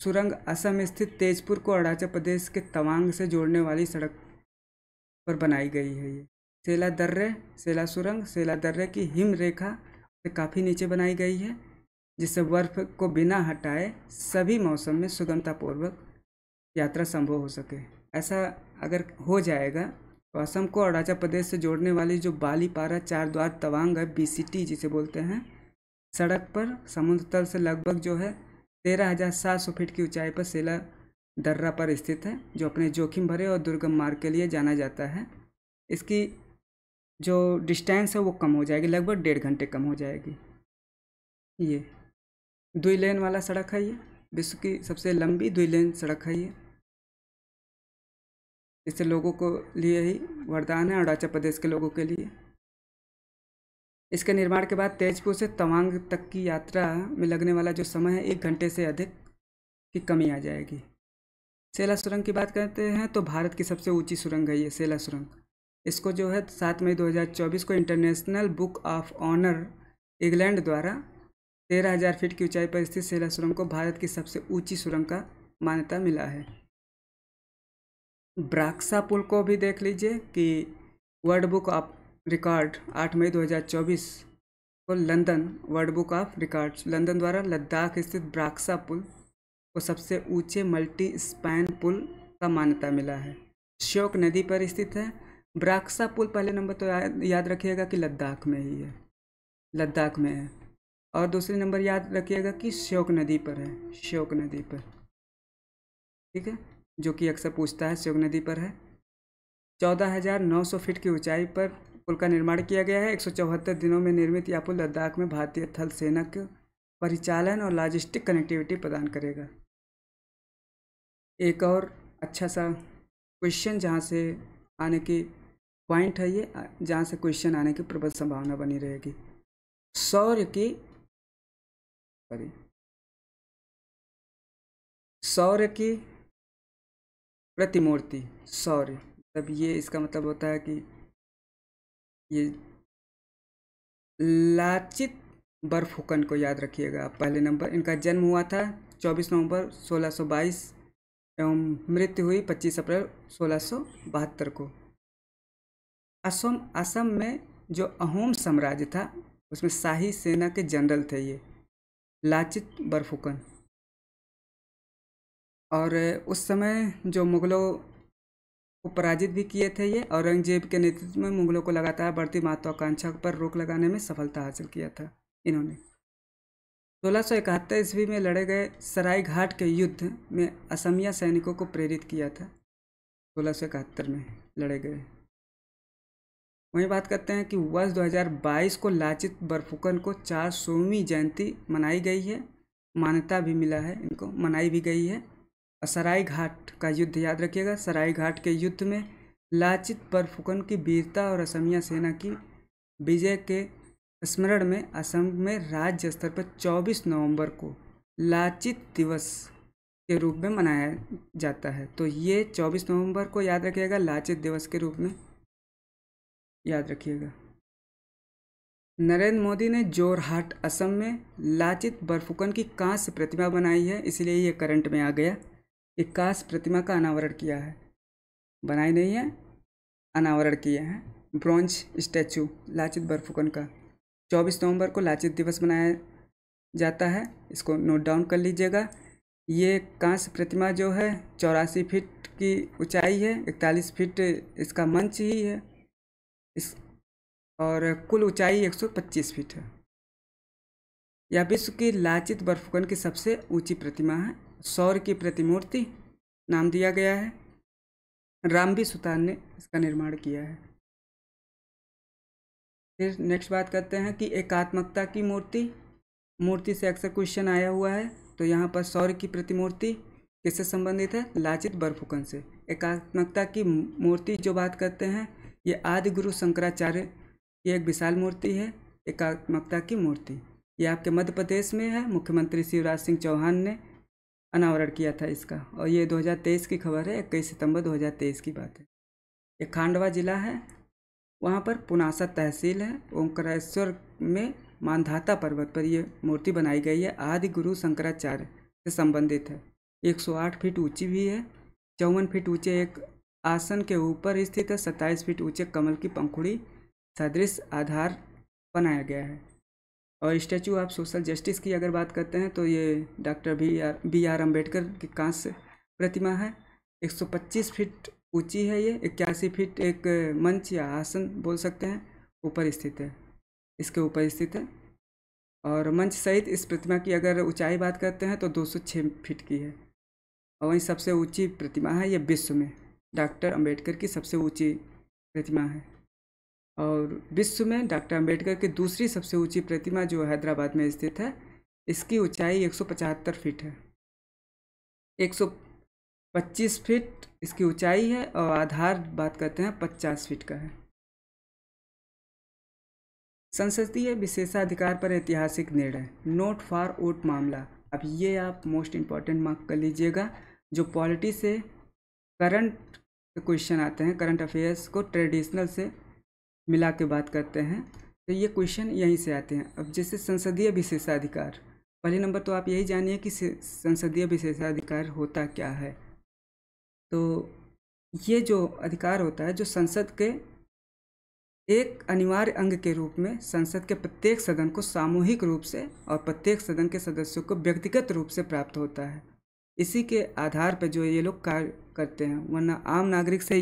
सुरंग असम स्थित तेजपुर को अरुणाचल प्रदेश के तवांग से जोड़ने वाली सड़क पर बनाई गई है ये सेला दर्रे सेला सुरंग सेला दर्रे की हिम रेखा से काफ़ी नीचे बनाई गई है जिससे बर्फ को बिना हटाए सभी मौसम में सुगमतापूर्वक यात्रा संभव हो सके ऐसा अगर हो जाएगा तो असम को अरुणाचल प्रदेश से जोड़ने वाली जो बालीपारा चार द्वार तवांग है बी जिसे बोलते हैं सड़क पर समुद्र तल से लगभग जो है तेरह हज़ार सात सौ फीट की ऊंचाई पर सेला दर्रा पर स्थित है जो अपने जोखिम भरे और दुर्गम मार्ग के लिए जाना जाता है इसकी जो डिस्टेंस है वो कम हो जाएगी लगभग डेढ़ घंटे कम हो जाएगी ये दुई लेन वाला सड़क है ये विश्व की सबसे लंबी दुई लेन सड़क है ये इससे लोगों को लिए ही वरदान है अरुणाचल प्रदेश के लोगों के लिए इसके निर्माण के बाद तेजपुर से तवांग तक की यात्रा में लगने वाला जो समय है एक घंटे से अधिक की कमी आ जाएगी सेला सुरंग की बात करते हैं तो भारत की सबसे ऊंची सुरंग है ये सेला सुरंग इसको जो है सात मई 2024 को international book of honour England द्वारा तेरह हज़ार फीट की ऊंचाई पर स्थित सेला सुरंग को भारत की सबसे ऊंची सुरंग का मान्यता मिला है ब्राक्सा पुल को भी देख लीजिए कि वर्ल्ड बुक ऑफ रिकॉर्ड 8 मई 2024 को London world book of records London द्वारा लद्दाख स्थित ब्राक्सा पुल को सबसे ऊंचे मल्टी स्पैन पुल का मान्यता मिला है श्योक नदी पर स्थित है ब्राक्सा पुल पहले नंबर तो या, याद रखिएगा कि लद्दाख में ही है लद्दाख में है और दूसरे नंबर याद रखिएगा कि श्योक नदी पर है श्योक नदी पर ठीक है जो कि अक्सर पूछता है श्योक नदी पर है चौदह हज़ार नौ सौ फीट की ऊंचाई पर पुल का निर्माण किया गया है एक दिनों में निर्मित यह पुल लद्दाख में भारतीय थल सेना के परिचालन और लॉजिस्टिक कनेक्टिविटी प्रदान करेगा एक और अच्छा सा क्वेश्चन जहाँ से आने की पॉइंट है ये जहाँ से क्वेश्चन आने की प्रबल संभावना बनी रहेगी सौर्य की सॉरी सौर्य की प्रतिमूर्ति सौर्य मतलब ये इसका मतलब होता है कि ये लाचित बरफुकन को याद रखिएगा पहले नंबर इनका जन्म हुआ था 24 नवंबर 1622 एवं मृत्यु हुई 25 अप्रैल सोलह को असम असम में जो अहोम साम्राज्य था उसमें शाही सेना के जनरल थे ये लाचित बरफुकन और उस समय जो मुग़लों को पराजित भी किए थे ये औरंगजेब के नेतृत्व में मुगलों को लगातार बढ़ती महत्वाकांक्षा पर रोक लगाने में सफलता हासिल किया था इन्होंने सोलह सौ इकहत्तर ईस्वी में लड़े गए सरायघाट घाट के युद्ध में असमिया सैनिकों को प्रेरित किया था सोलह सौ इकहत्तर में लड़े गए वहीं बात करते हैं कि वर्ष 2022 को लाचित बरफुकन को चार सौवीं जयंती मनाई गई है मान्यता भी मिला है इनको मनाई भी गई है सराई घाट का युद्ध याद रखिएगा सराई घाट के युद्ध में लाचित पर फुकन की वीरता और असमिया सेना की विजय के स्मरण में असम में राज्य स्तर पर 24 नवंबर को लाचित दिवस के रूप में मनाया जाता है तो ये 24 नवंबर को याद रखिएगा लाचित दिवस के रूप में याद रखिएगा नरेंद्र मोदी ने जोरहाट असम में लाचित बरफुकन की कांस्य प्रतिमा बनाई है इसलिए ये करंट में आ गया इक्कास प्रतिमा का अनावरण किया है बनाई नहीं है अनावरण किए हैं ब्रॉन्ज स्टैचू लाचित बरफुकन का चौबीस नवंबर को लाचित दिवस मनाया जाता है इसको नोट डाउन कर लीजिएगा ये कांस्य प्रतिमा जो है चौरासी फीट की ऊंचाई है इकतालीस फीट इसका मंच ही है इस और कुल ऊंचाई 125 फीट है यह विश्व की लाचित बर्फुकन की सबसे ऊंची प्रतिमा है सौर की प्रतिमूर्ति नाम दिया गया है रामबी सुतान ने इसका निर्माण किया है फिर नेक्स्ट बात करते हैं कि एकात्मकता की मूर्ति मूर्ति से अक्सर क्वेश्चन आया हुआ है तो यहाँ पर सौर की प्रतिमूर्ति किससे संबंधित है लाचित बर्फुकन से एकात्मकता की मूर्ति जो बात करते हैं ये आदि गुरु शंकराचार्य ये एक विशाल मूर्ति है एकात्मकता की मूर्ति ये आपके मध्य प्रदेश में है मुख्यमंत्री शिवराज सिंह चौहान ने अनावरण किया था इसका और ये 2023 की खबर है इक्कीस सितंबर 2023 की बात है ये खांडवा जिला है वहाँ पर पुनासा तहसील है ओंकारेश्वर में मानधाता पर्वत पर यह मूर्ति बनाई गई है आदि गुरु शंकराचार्य से संबंधित है 108 फीट ऊंची भी है चौवन फीट ऊंचे एक आसन के ऊपर स्थित है सत्ताईस फीट ऊंचे कमल की पंखुड़ी सदृश आधार बनाया गया है और स्टैचू ऑफ सोशल जस्टिस की अगर बात करते हैं तो ये doctor B R B R Ambedkar की कांस्य प्रतिमा है 125 फीट ऊंची है ये इक्यासी फीट एक मंच या आसन बोल सकते हैं ऊपर स्थित है इसके ऊपर स्थित है और मंच सहित इस प्रतिमा की अगर ऊंचाई बात करते हैं तो 206 फीट की है और वहीं सबसे ऊंची प्रतिमा है ये विश्व में डॉक्टर अंबेडकर की सबसे ऊंची प्रतिमा है और विश्व में डॉक्टर अंबेडकर की दूसरी सबसे ऊंची प्रतिमा जो हैदराबाद में स्थित है इसकी ऊंचाई 175 फीट है 125 फीट इसकी ऊंचाई है और आधार बात करते हैं 50 फीट का है संसदीय विशेषाधिकार पर ऐतिहासिक निर्णय नोट फॉर ओट मामला अब ये आप मोस्ट इम्पॉर्टेंट मार्क कर लीजिएगा जो पॉलिटी से करंट क्वेश्चन आते हैं करंट अफेयर्स को ट्रेडिशनल से मिला के बात करते हैं तो ये क्वेश्चन यहीं से आते हैं अब जैसे संसदीय विशेषाधिकार पहले नंबर तो आप यही जानिए कि संसदीय विशेषाधिकार होता क्या है तो ये जो अधिकार होता है जो संसद के एक अनिवार्य अंग के रूप में संसद के प्रत्येक सदन को सामूहिक रूप से और प्रत्येक सदन के सदस्यों को व्यक्तिगत रूप से प्राप्त होता है इसी के आधार पर जो ये लोग कार्य करते हैं वरना आम नागरिक से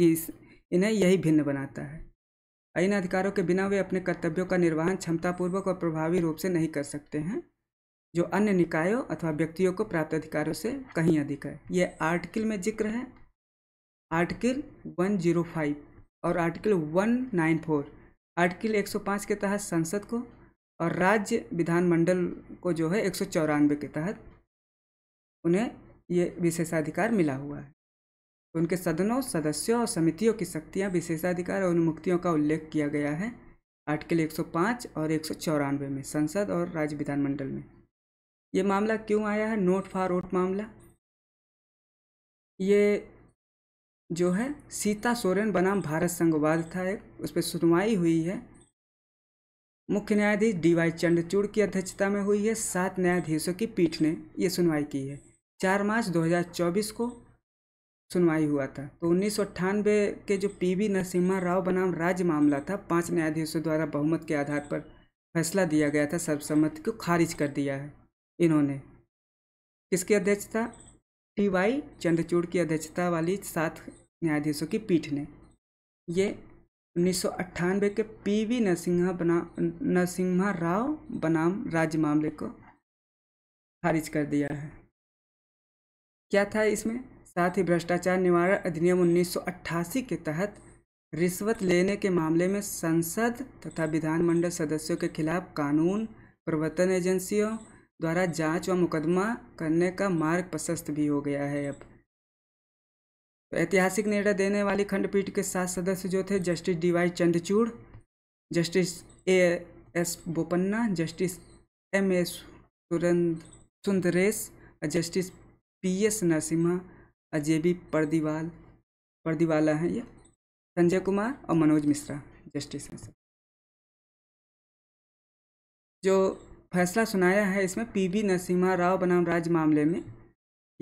इन्हें यही भिन्न बनाता है इन अधिकारों के बिना वे अपने कर्तव्यों का निर्वहन क्षमतापूर्वक और प्रभावी रूप से नहीं कर सकते हैं जो अन्य निकायों अथवा व्यक्तियों को प्राप्त अधिकारों से कहीं अधिक है ये आर्टिकल में जिक्र है आर्टिकल 105 और आर्टिकल 194 आर्टिकल 105 के तहत संसद को और राज्य विधानमंडल को जो है एक के तहत उन्हें ये विशेषाधिकार मिला हुआ है उनके सदनों सदस्यों और समितियों की शक्तियाँ विशेषाधिकार और उन्मुक्तियों का उल्लेख किया गया है आर्टिकल 105 और एक में संसद और राज्य विधानमंडल में ये मामला क्यों आया है नोट फॉर वोट मामला ये जो है सीता सोरेन बनाम भारत संघवाद था एक उस पर सुनवाई हुई है मुख्य न्यायाधीश डी वाई चंद्रचूड़ की अध्यक्षता में हुई है सात न्यायाधीशों की पीठ ने ये सुनवाई की है चार मार्च 2024 को सुनवाई हुआ था तो उन्नीस के जो पी वी नरसिम्हा राव बनाम राज्य मामला था पांच न्यायाधीशों द्वारा बहुमत के आधार पर फैसला दिया गया था सर्वसम्मति को खारिज कर दिया है इन्होंने किसकी अध्यक्षता टी वाई चंद्रचूड़ की अध्यक्षता वाली सात न्यायाधीशों की पीठ ने ये उन्नीस के पी वी नरसिम्हा बना नरसिम्हा राव बनाम राज्य मामले को खारिज कर दिया है क्या था इसमें साथ ही भ्रष्टाचार निवारण अधिनियम 1988 के तहत रिश्वत लेने के मामले में संसद तथा विधानमंडल सदस्यों के खिलाफ कानून प्रवर्तन एजेंसियों द्वारा जांच व मुकदमा करने का मार्ग प्रशस्त भी हो गया है अब तो ऐतिहासिक निर्णय देने वाली खंडपीठ के सात सदस्य जो थे justice D Y Chandrachud justice A S Bopanna justice M S Surendra Sundresh और justice P S Narasimha Ajay B Pardiwal Pardiwala हैं ये संजय कुमार और मनोज मिश्रा जस्टिस हैं सर जो फैसला सुनाया है इसमें पीवी नरसिम्हा राव बनाम राज मामले में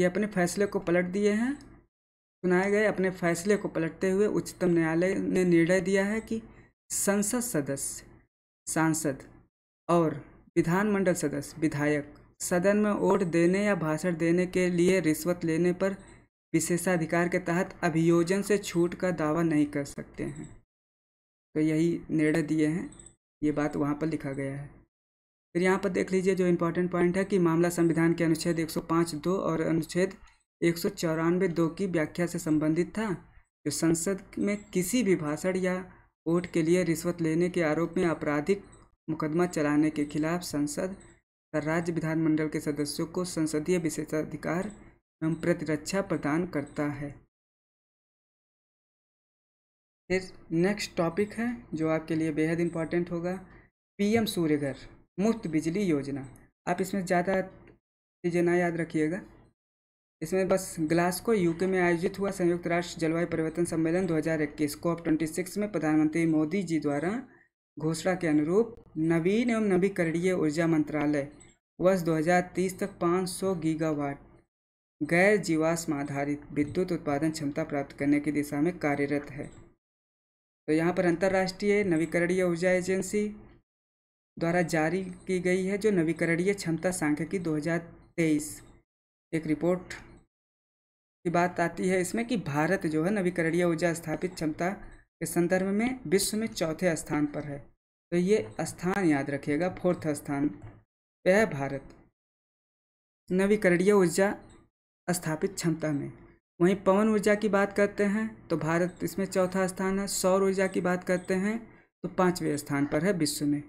ये अपने फैसले को पलट दिए हैं सुनाए गए अपने फैसले को पलटते हुए उच्चतम न्यायालय ने निर्णय दिया है कि संसद सदस्य सांसद और विधानमंडल सदस्य विधायक सदन में वोट देने या भाषण देने के लिए रिश्वत लेने पर विशेषाधिकार के तहत अभियोजन से छूट का दावा नहीं कर सकते हैं तो यही निर्णय दिए हैं ये बात वहाँ पर लिखा गया है फिर यहाँ पर देख लीजिए जो इम्पोर्टेंट पॉइंट है कि मामला संविधान के अनुच्छेद 105 दो और अनुच्छेद एक सौ दो की व्याख्या से संबंधित था जो संसद में किसी भी भाषण या वोट के लिए रिश्वत लेने के आरोप में आपराधिक मुकदमा चलाने के खिलाफ संसद राज्य विधानमंडल के सदस्यों को संसदीय विशेषाधिकार एवं प्रतिरक्षा प्रदान करता है फिर नेक्स्ट टॉपिक है जो आपके लिए बेहद इम्पॉर्टेंट होगा पीएम सूर्यघर मुफ्त बिजली योजना आप इसमें ज़्यादा चीज़ें ना याद रखिएगा इसमें बस ग्लास्को यूके में आयोजित हुआ संयुक्त राष्ट्र जलवायु परिवर्तन सम्मेलन 2021 कोप सिक्स में प्रधानमंत्री मोदी जी द्वारा घोषणा के अनुरूप नवीन एवं नवीकरणीय ऊर्जा मंत्रालय वर्ष 2030 तक 500 गीगावाट गैर जीवाश्म आधारित विद्युत उत्पादन क्षमता प्राप्त करने की दिशा में कार्यरत है तो यहाँ पर अंतर्राष्ट्रीय नवीकरणीय ऊर्जा एजेंसी द्वारा जारी की गई है जो नवीकरणीय क्षमता सांख्यिकी 2023 एक रिपोर्ट की बात आती है इसमें कि भारत जो है नवीकरणीय ऊर्जा स्थापित क्षमता के संदर्भ में विश्व में चौथे स्थान पर है तो ये स्थान याद रखिएगा फोर्थ स्थान पे है भारत नवीकरणीय ऊर्जा स्थापित क्षमता में वहीं पवन ऊर्जा की बात करते हैं तो भारत इसमें चौथा स्थान है सौर ऊर्जा की बात करते हैं तो पाँचवें स्थान पर है विश्व में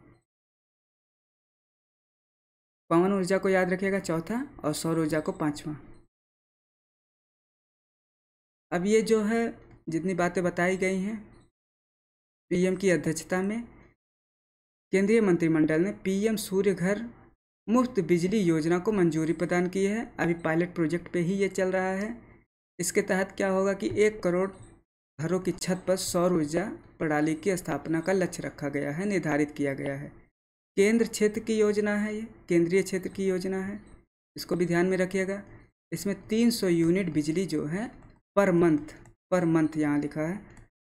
पवन ऊर्जा को याद रखिएगा चौथा और सौर ऊर्जा को पाँचवा अब ये जो है जितनी बातें बताई गई हैं पीएम की अध्यक्षता में केंद्रीय मंत्रिमंडल ने पीएम सूर्य घर मुफ्त बिजली योजना को मंजूरी प्रदान की है अभी पायलट प्रोजेक्ट पे ही ये चल रहा है इसके तहत क्या होगा कि एक करोड़ घरों की छत पर सौर ऊर्जा प्रणाली की स्थापना का लक्ष्य रखा गया है निर्धारित किया गया है केंद्र क्षेत्र की योजना है ये केंद्रीय क्षेत्र की योजना है इसको भी ध्यान में रखिएगा इसमें तीन यूनिट बिजली जो है पर मंथ पर मंथ यहाँ लिखा है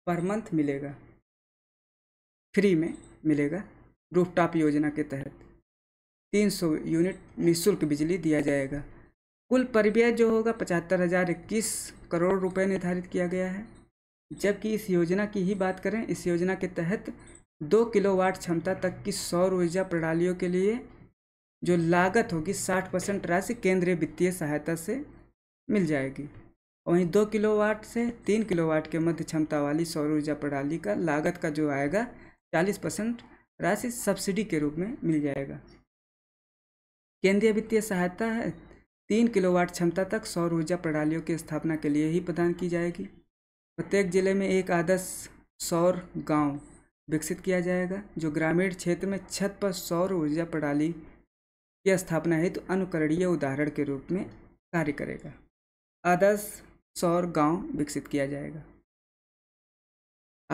पर मंथ मिलेगा फ्री में मिलेगा रूफटॉप योजना के तहत तीन सौ यूनिट निःशुल्क बिजली दिया जाएगा कुल परिव्यय जो होगा पचहत्तर हज़ार इक्कीस करोड़ रुपए निर्धारित किया गया है जबकि इस योजना की ही बात करें इस योजना के तहत दो किलोवाट क्षमता तक की सौर ऊर्जा प्रणालियों के लिए जो लागत होगी साठ परसेंट राशि केंद्रीय वित्तीय सहायता से मिल जाएगी वहीं दो किलोवाट से तीन किलोवाट के मध्य क्षमता वाली सौर ऊर्जा प्रणाली का लागत का जो आएगा चालीस परसेंट राशि सब्सिडी के रूप में मिल जाएगा केंद्रीय वित्तीय सहायता है तीन किलोवाट क्षमता तक सौर ऊर्जा प्रणालियों की स्थापना के लिए ही प्रदान की जाएगी प्रत्येक जिले में एक आदर्श सौर गांव विकसित किया जाएगा जो ग्रामीण क्षेत्र में छत पर सौर ऊर्जा प्रणाली की स्थापना हेतु तो अनुकरणीय उदाहरण के रूप में कार्य करेगा आदर्श सौर गांव विकसित किया जाएगा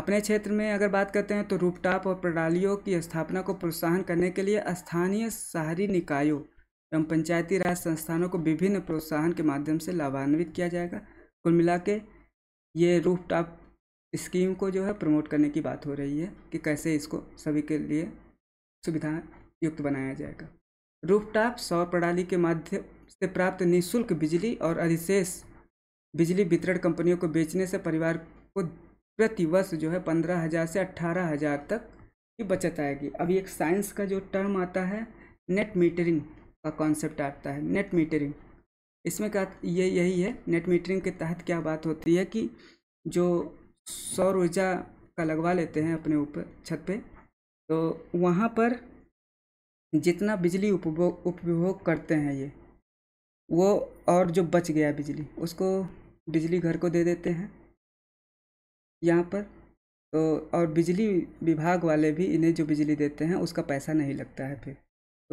अपने क्षेत्र में अगर बात करते हैं तो रूपटाप और प्रणालियों की स्थापना को प्रोत्साहन करने के लिए स्थानीय शहरी निकायों एवं पंचायती राज संस्थानों को विभिन्न प्रोत्साहन के माध्यम से लाभान्वित किया जाएगा कुल मिला के ये रूफ टॉप स्कीम को जो है प्रमोट करने की बात हो रही है कि कैसे इसको सभी के लिए सुविधा युक्त बनाया जाएगा रूफ टॉप सौर प्रणाली के माध्यम से प्राप्त निःशुल्क बिजली और अधिशेष बिजली वितरण कंपनियों को बेचने से परिवार को प्रति वर्ष जो है पंद्रह हज़ार से अट्ठारह हज़ार तक की बचत आएगी अब एक साइंस का जो टर्म आता है नेट मीटरिंग का कॉन्सेप्ट आता है नेट मीटरिंग इसमें क्या ये यही है नेट मीटरिंग के तहत क्या बात होती है कि जो सौर ऊर्जा का लगवा लेते हैं अपने ऊपर छत पे तो वहाँ पर जितना बिजली उपभोग उपभोग करते हैं ये वो और जो बच गया बिजली उसको बिजली घर को दे देते हैं यहाँ पर तो और बिजली विभाग वाले भी इन्हें जो बिजली देते हैं उसका पैसा नहीं लगता है फिर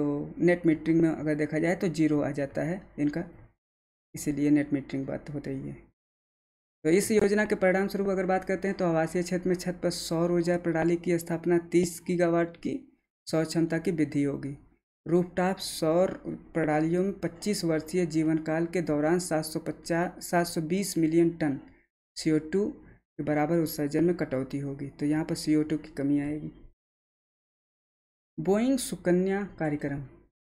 तो नेट मीटरिंग में अगर देखा जाए तो जीरो आ जाता है इनका इसीलिए नेट मीटरिंग बात हो ही है तो इस योजना के परिणाम स्वरूप अगर बात करते हैं तो आवासीय क्षेत्र में छत पर सौर ऊर्जा प्रणाली की स्थापना 30 गीगावाट की सौर क्षमता की वृद्धि होगी रूफटॉप सौर प्रणालियों में पच्चीस वर्षीय जीवन काल के दौरान सौ बीस मिलियन टन टू के बराबर उत्सर्जन में कटौती होगी तो यहाँ पर टू की कमी आएगी बोइंग सुकन्या कार्यक्रम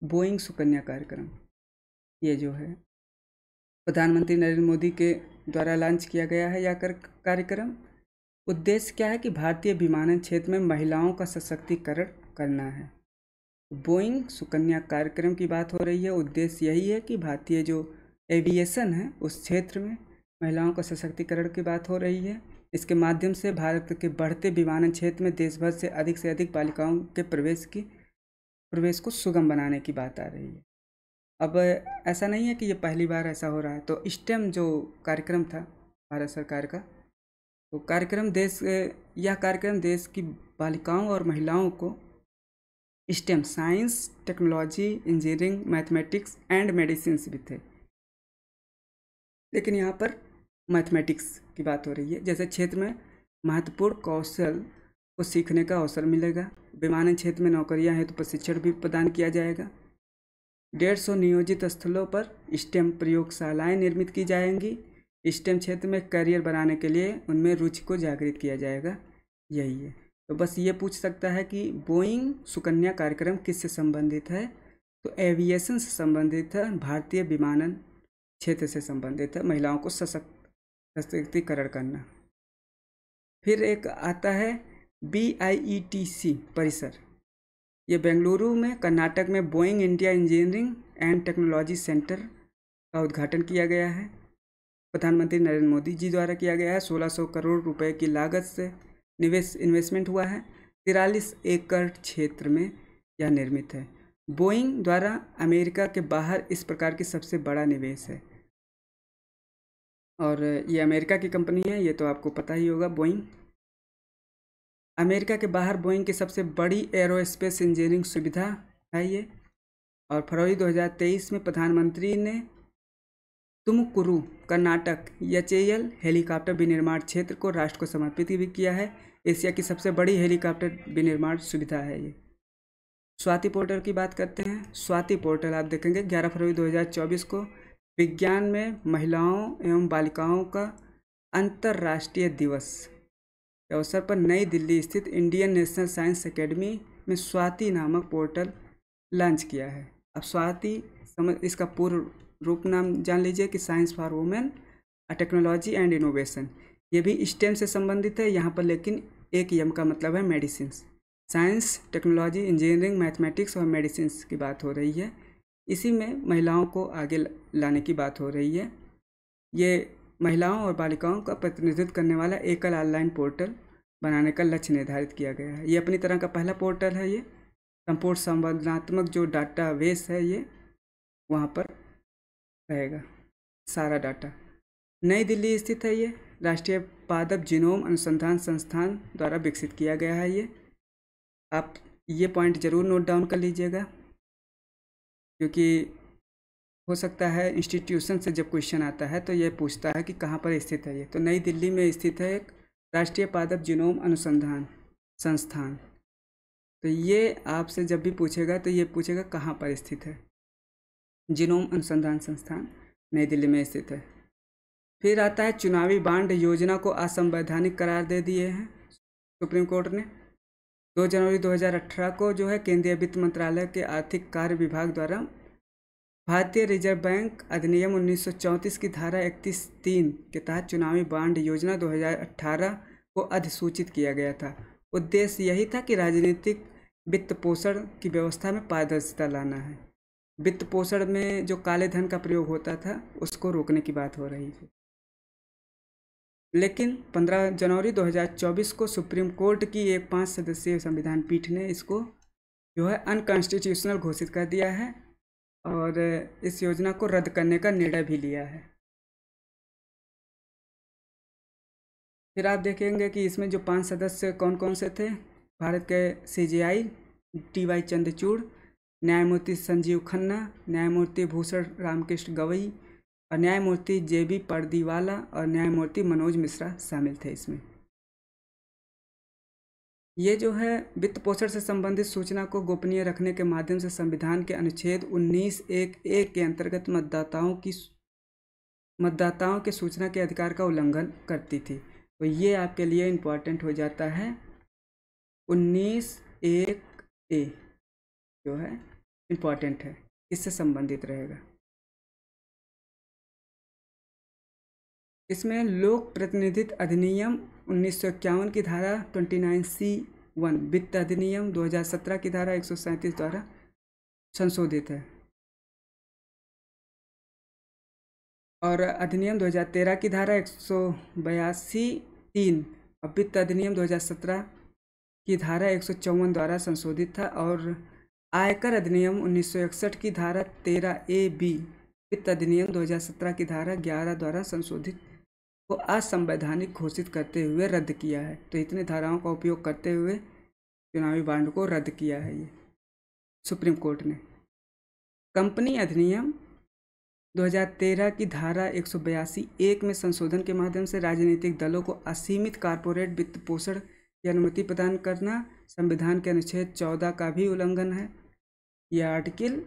बोइंग सुकन्या कार्यक्रम ये जो है प्रधानमंत्री नरेंद्र मोदी के द्वारा लॉन्च किया गया है यह कार्यक्रम उद्देश्य क्या है कि भारतीय विमानन क्षेत्र में महिलाओं का सशक्तिकरण करना है बोइंग सुकन्या कार्यक्रम की बात हो रही है उद्देश्य यही है कि भारतीय जो एविएशन है उस क्षेत्र में महिलाओं का सशक्तिकरण की बात हो रही है इसके माध्यम से भारत के बढ़ते विमानन क्षेत्र में देश भर से अधिक से अधिक बालिकाओं के प्रवेश की प्रवेश को सुगम बनाने की बात आ रही है अब ऐसा नहीं है कि ये पहली बार ऐसा हो रहा है तो स्टेम जो कार्यक्रम था भारत सरकार का तो कार्यक्रम देश यह कार्यक्रम देश की बालिकाओं और महिलाओं को STEM science technology engineering mathematics and medicine भी थे लेकिन यहाँ पर मैथमेटिक्स की बात हो रही है जैसे क्षेत्र में महत्वपूर्ण कौशल को सीखने का अवसर मिलेगा विमानन क्षेत्र में नौकरियां हैं तो प्रशिक्षण भी प्रदान किया जाएगा डेढ़ सौ नियोजित स्थलों पर स्टेम प्रयोगशालाएं निर्मित की जाएंगी स्टेम क्षेत्र में करियर बनाने के लिए उनमें रुचि को जागृत किया जाएगा यही है तो बस ये पूछ सकता है कि बोइंग सुकन्या कार्यक्रम किससे संबंधित है तो एविएशन से संबंधित है भारतीय विमानन क्षेत्र से संबंधित है महिलाओं को सशक्त सशक्तिकरण करना फिर एक आता है B I E T C परिसर ये बेंगलुरु में कर्नाटक में Boeing India engineering and technology centre का उद्घाटन किया गया है प्रधानमंत्री नरेंद्र मोदी जी द्वारा किया गया है 1600 करोड़ रुपए की लागत से निवेश इन्वेस्टमेंट हुआ है तिरालीस एकड़ क्षेत्र में यह निर्मित है बोइंग द्वारा अमेरिका के बाहर इस प्रकार की सबसे बड़ा निवेश है और ये अमेरिका की कंपनी है ये तो आपको पता ही होगा बोइंग अमेरिका के बाहर बोइंग की सबसे बड़ी एरोस्पेस इंजीनियरिंग सुविधा है ये और फरवरी 2023 में प्रधानमंत्री ने तुमकुरु कर्नाटक एल हेलीकॉप्टर विनिर्माण क्षेत्र को राष्ट्र को समर्पित भी किया है एशिया की सबसे बड़ी हेलीकॉप्टर विनिर्माण सुविधा है ये स्वाति पोर्टल की बात करते हैं स्वाति पोर्टल आप देखेंगे 11 फरवरी 2024 को विज्ञान में महिलाओं एवं बालिकाओं का अंतर्राष्ट्रीय दिवस के अवसर पर नई दिल्ली स्थित इंडियन नेशनल साइंस एकेडमी में स्वाति नामक पोर्टल लॉन्च किया है अब स्वाति समझ इसका पूर्व रूप नाम जान लीजिए कि science for women technology and innovation ये भी स्टेम से संबंधित है यहाँ पर लेकिन एक यम का मतलब है medicine science technology engineering mathematics और मेडिसिन की बात हो रही है इसी में महिलाओं को आगे लाने की बात हो रही है ये महिलाओं और बालिकाओं का प्रतिनिधित्व करने वाला एकल ऑनलाइन पोर्टल बनाने का लक्ष्य निर्धारित किया गया है ये अपनी तरह का पहला पोर्टल है ये संपूर्ण संवादनात्मक जो डाटा बेस है ये वहाँ पर रहेगा सारा डाटा नई दिल्ली स्थित है ये राष्ट्रीय पादप जिनोम अनुसंधान संस्थान द्वारा विकसित किया गया है ये आप ये पॉइंट ज़रूर नोट डाउन कर लीजिएगा क्योंकि हो सकता है इंस्टीट्यूशन से जब क्वेश्चन आता है तो यह पूछता है कि कहाँ पर स्थित है ये तो नई दिल्ली में स्थित है एक राष्ट्रीय पादप जिनोम अनुसंधान संस्थान तो ये आपसे जब भी पूछेगा तो ये पूछेगा कहाँ पर स्थित है जिनोम अनुसंधान संस्थान नई दिल्ली में स्थित है फिर आता है चुनावी बांड योजना को असंवैधानिक करार दे दिए हैं सुप्रीम कोर्ट ने दो जनवरी 2018 को जो है केंद्रीय वित्त मंत्रालय के आर्थिक कार्य विभाग द्वारा भारतीय रिजर्व बैंक अधिनियम 1934 की धारा इकतीस तीन के तहत चुनावी बांड योजना 2018 को अधिसूचित किया गया था उद्देश्य यही था कि राजनीतिक वित्त पोषण की व्यवस्था में पारदर्शिता लाना है वित्त पोषण में जो काले धन का प्रयोग होता था उसको रोकने की बात हो रही है लेकिन 15 जनवरी 2024 को सुप्रीम कोर्ट की एक पाँच सदस्यीय संविधान पीठ ने इसको जो है अनकॉन्स्टिट्यूशनल घोषित कर दिया है और इस योजना को रद्द करने का निर्णय भी लिया है फिर आप देखेंगे कि इसमें जो पांच सदस्य कौन कौन से थे भारत के सीजीआई टी वाई चंद्रचूड़ न्यायमूर्ति संजीव खन्ना न्यायमूर्ति भूषण रामकृष्ण गवई और न्यायमूर्ति जे बी पर्दीवाला और न्यायमूर्ति मनोज मिश्रा शामिल थे इसमें ये जो है वित्त पोषण से संबंधित सूचना को गोपनीय रखने के माध्यम से संविधान के अनुच्छेद उन्नीस एक एक के अंतर्गत मतदाताओं की मतदाताओं के सूचना के अधिकार का उल्लंघन करती थी तो ये आपके लिए इम्पॉर्टेंट हो जाता है उन्नीस एक ए जो है इम्पॉर्टेंट है इससे संबंधित रहेगा इसमें लोक प्रतिनिधित्व अधिनियम उन्नीस की धारा 29 सी वन वित्त अधिनियम 2017 की धारा एक द्वारा संशोधित है और अधिनियम 2013 की धारा एक सौ बयासी तीन और वित्त अधिनियम 2017 की धारा एक द्वारा संशोधित था और आयकर अधिनियम 1961 की धारा तेरह ए बी वित्त अधिनियम 2017 की धारा ग्यारह द्वारा संशोधित को असंवैधानिक घोषित करते हुए रद्द किया है तो इतने धाराओं का उपयोग करते हुए चुनावी बांड को रद्द किया है ये सुप्रीम कोर्ट ने कंपनी अधिनियम 2013 की धारा एक एक में संशोधन के माध्यम से राजनीतिक दलों को असीमित कारपोरेट वित्त पोषण की अनुमति प्रदान करना संविधान के अनुच्छेद चौदह का भी उल्लंघन है यह आर्टिकल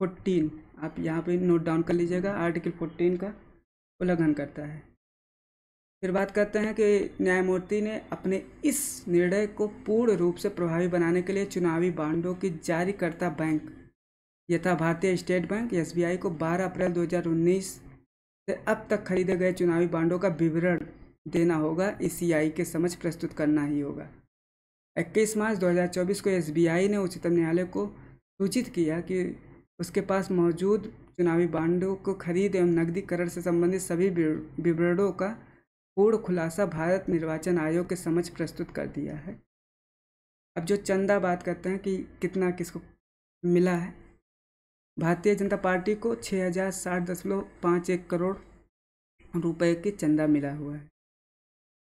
फोर्टीन आप यहाँ पे नोट डाउन कर लीजिएगा आर्टिकल फोर्टीन का उल्लंघन करता है फिर बात करते हैं कि न्यायमूर्ति ने अपने इस निर्णय को पूर्ण रूप से प्रभावी बनाने के लिए चुनावी बांडों की जारीकर्ता बैंक यथा भारतीय स्टेट बैंक एस को 12 अप्रैल 2019 से अब तक खरीदे गए चुनावी बांडों का विवरण देना होगा ईसीआई के समझ प्रस्तुत करना ही होगा 21 मार्च 2024 को एस ने उच्चतम न्यायालय को सूचित किया कि उसके पास मौजूद चुनावी बांडों को खरीद एवं नकदीकरण से संबंधित सभी विवरणों का पूर्ण खुलासा भारत निर्वाचन आयोग के समझ प्रस्तुत कर दिया है अब जो चंदा बात करते हैं कि कितना किसको मिला है भारतीय जनता पार्टी को छः हज़ार साठ दशमलव पाँच एक करोड़ रुपए की चंदा मिला हुआ है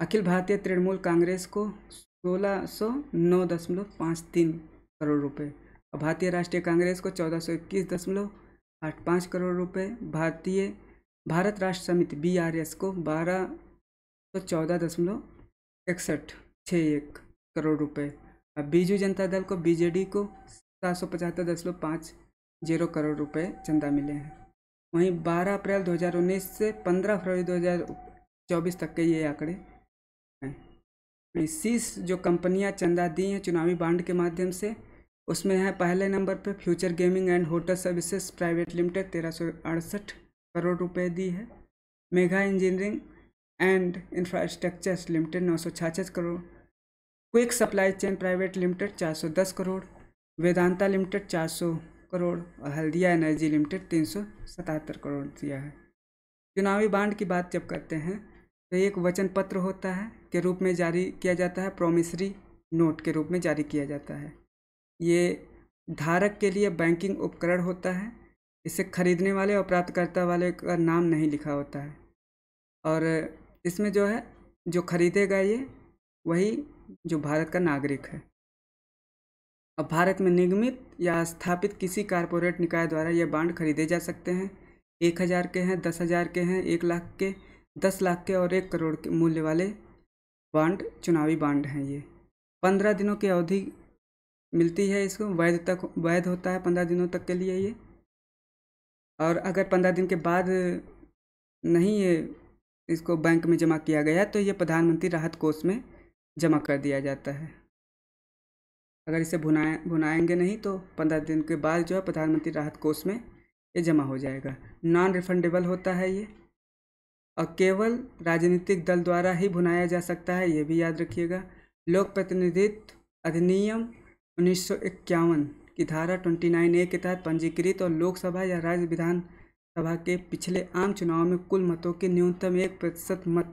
अखिल भारतीय तृणमूल कांग्रेस को सोलह सौ नौ दशमलव पाँच तीन करोड़ रुपए और भारतीय राष्ट्रीय कांग्रेस को चौदह सौ इक्कीस दशमलव आठ पाँच करोड़ रुपए भारतीय भारत राष्ट्र समिति बी आर एस को बारह तो चौदह दशमलव इकसठ छः एक करोड़ रुपए अब बीजू जनता दल को बीजेडी को सात सौ पचहत्तर दशमलव पाँच जीरो करोड़ रुपए चंदा मिले हैं वहीं 12 अप्रैल 2019 से 15 फरवरी 2024 तक के ये आंकड़े हैं शीस जो कंपनियां चंदा दी हैं चुनावी बांड के माध्यम से उसमें है पहले नंबर पर future gaming and hotel services private limited तेरह करोड़ रुपए दी है Megha engineering and infrastructures limited नौ crore quick supply chain private limited 410 crore Vedanta limited 400 crore और हल्दिया एनर्जी लिमिटेड तीन करोड़ दिया है चुनावी बांड की बात जब करते हैं तो एक वचन पत्र होता है के रूप में जारी किया जाता है प्रोमिसरी नोट के रूप में जारी किया जाता है ये धारक के लिए बैंकिंग उपकरण होता है इसे खरीदने वाले और प्राप्तकर्ता वाले का नाम नहीं लिखा होता है और इसमें जो है जो खरीदेगा ये वही जो भारत का नागरिक है अब भारत में निगमित या स्थापित किसी कारपोरेट निकाय द्वारा ये बांड खरीदे जा सकते हैं एक हज़ार के हैं दस हज़ार के हैं एक लाख के दस लाख के और एक करोड़ के मूल्य वाले बांड चुनावी बांड हैं ये पंद्रह दिनों की अवधि मिलती है इसको वैध तक वैध होता है पंद्रह दिनों तक के लिए ये और अगर पंद्रह दिन के बाद नहीं ये इसको बैंक में जमा किया गया तो ये प्रधानमंत्री राहत कोष में जमा कर दिया जाता है अगर इसे भुनाए भुनाएंगे नहीं तो पंद्रह दिन के बाद जो है प्रधानमंत्री राहत कोष में ये जमा हो जाएगा नॉन रिफंडेबल होता है ये और केवल राजनीतिक दल द्वारा ही भुनाया जा सकता है ये भी याद रखिएगा लोक प्रतिनिधित्व अधिनियम उन्नीस की धारा ट्वेंटी ए के तहत पंजीकृत और लोकसभा या राज्य विधान सभा के पिछले आम चुनाव में कुल मतों के न्यूनतम एक प्रतिशत मत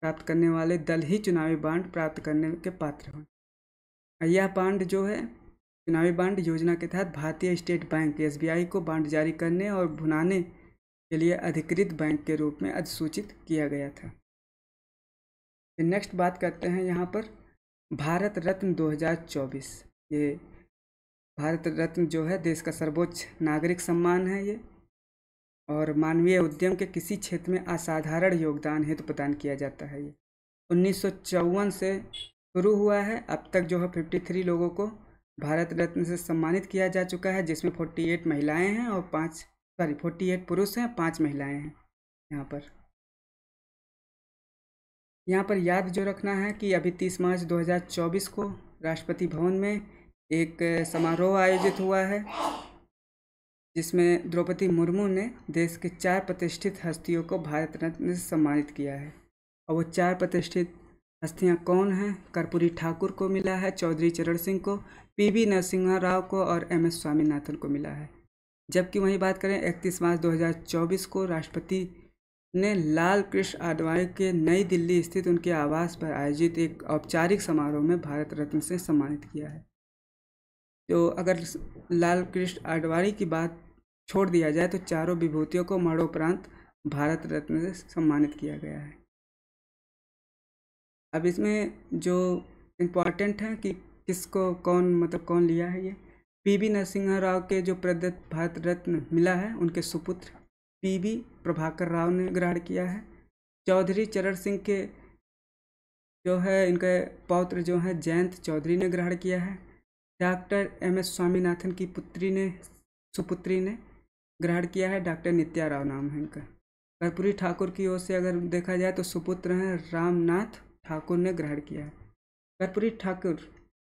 प्राप्त करने वाले दल ही चुनावी बांड प्राप्त करने के पात्र हों यह बांड जो है चुनावी बांड योजना के तहत भारतीय स्टेट बैंक एस को बांड जारी करने और भुनाने के लिए अधिकृत बैंक के रूप में अधिसूचित किया गया था नेक्स्ट बात करते हैं यहाँ पर भारत रत्न 2024 ये भारत रत्न जो है देश का सर्वोच्च नागरिक सम्मान है ये और मानवीय उद्यम के किसी क्षेत्र में असाधारण योगदान हेतु तो प्रदान किया जाता है ये उन्नीस से शुरू हुआ है अब तक जो है फिफ्टी थ्री लोगों को भारत रत्न से सम्मानित किया जा चुका है जिसमें फोर्टी एट महिलाएँ हैं और पाँच सॉरी फोर्टी एट पुरुष हैं पाँच महिलाएँ हैं यहाँ पर यहाँ पर याद जो रखना है कि अभी तीस मार्च 2024 को राष्ट्रपति भवन में एक समारोह आयोजित हुआ है जिसमें द्रौपदी मुर्मू ने देश के चार प्रतिष्ठित हस्तियों को भारत रत्न से सम्मानित किया है और वो चार प्रतिष्ठित हस्तियाँ कौन हैं कर्पूरी ठाकुर को मिला है चौधरी चरण सिंह को पी वी नरसिंहा राव को और एम एस स्वामीनाथन को मिला है जबकि वहीं बात करें 31 मार्च 2024 को राष्ट्रपति ने लाल कृष्ण आडवाणी के नई दिल्ली स्थित उनके आवास पर आयोजित एक औपचारिक समारोह में भारत रत्न से सम्मानित किया है तो अगर लाल कृष्ण आडवाणी की बात छोड़ दिया जाए तो चारों विभूतियों को मरणोपरांत भारत रत्न से सम्मानित किया गया है अब इसमें जो इम्पॉर्टेंट है कि किसको कौन मतलब कौन लिया है ये पी वी नरसिंह राव के जो प्रदत्त भारत रत्न मिला है उनके सुपुत्र पी वी प्रभाकर राव ने ग्रहण किया है चौधरी चरण सिंह के जो है इनके पौत्र जो हैं जयंत चौधरी ने ग्रहण किया है डॉक्टर एम एस स्वामीनाथन की पुत्री ने सुपुत्री ने ग्रहण किया है डॉक्टर नित्या राव नाम है इनका कर्पूरी ठाकुर की ओर से अगर देखा जाए तो सुपुत्र हैं रामनाथ ठाकुर ने ग्रहण किया है कर्पूरी ठाकुर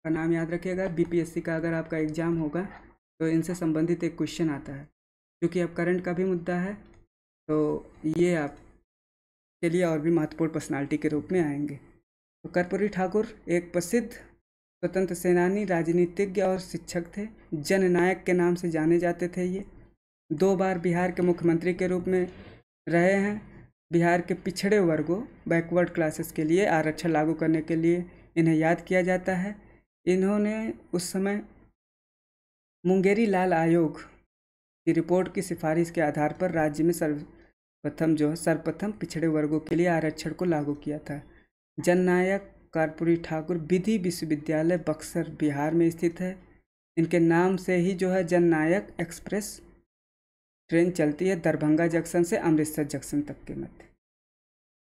का नाम याद रखिएगा बीपीएससी का अगर आपका एग्ज़ाम होगा तो इनसे संबंधित एक क्वेश्चन आता है क्योंकि अब करंट का भी मुद्दा है तो ये आप के लिए और भी महत्वपूर्ण पर्सनालिटी के रूप में आएंगे तो कर्पूरी ठाकुर एक प्रसिद्ध स्वतंत्र सेनानी राजनीतिज्ञ और शिक्षक थे जननायक के नाम से जाने जाते थे ये दो बार बिहार के मुख्यमंत्री के रूप में रहे हैं बिहार के पिछड़े वर्गों बैकवर्ड क्लासेस के लिए आरक्षण लागू करने के लिए इन्हें याद किया जाता है इन्होंने उस समय मुंगेरी लाल आयोग की रिपोर्ट की सिफारिश के आधार पर राज्य में सर्वप्रथम जो है सर्वप्रथम पिछड़े वर्गों के लिए आरक्षण को लागू किया था जननायक कर्पूरी ठाकुर विधि विश्वविद्यालय बक्सर बिहार में स्थित है इनके नाम से ही जो है जननायक एक्सप्रेस ट्रेन चलती है दरभंगा जंक्शन से अमृतसर जंक्शन तक के मध्य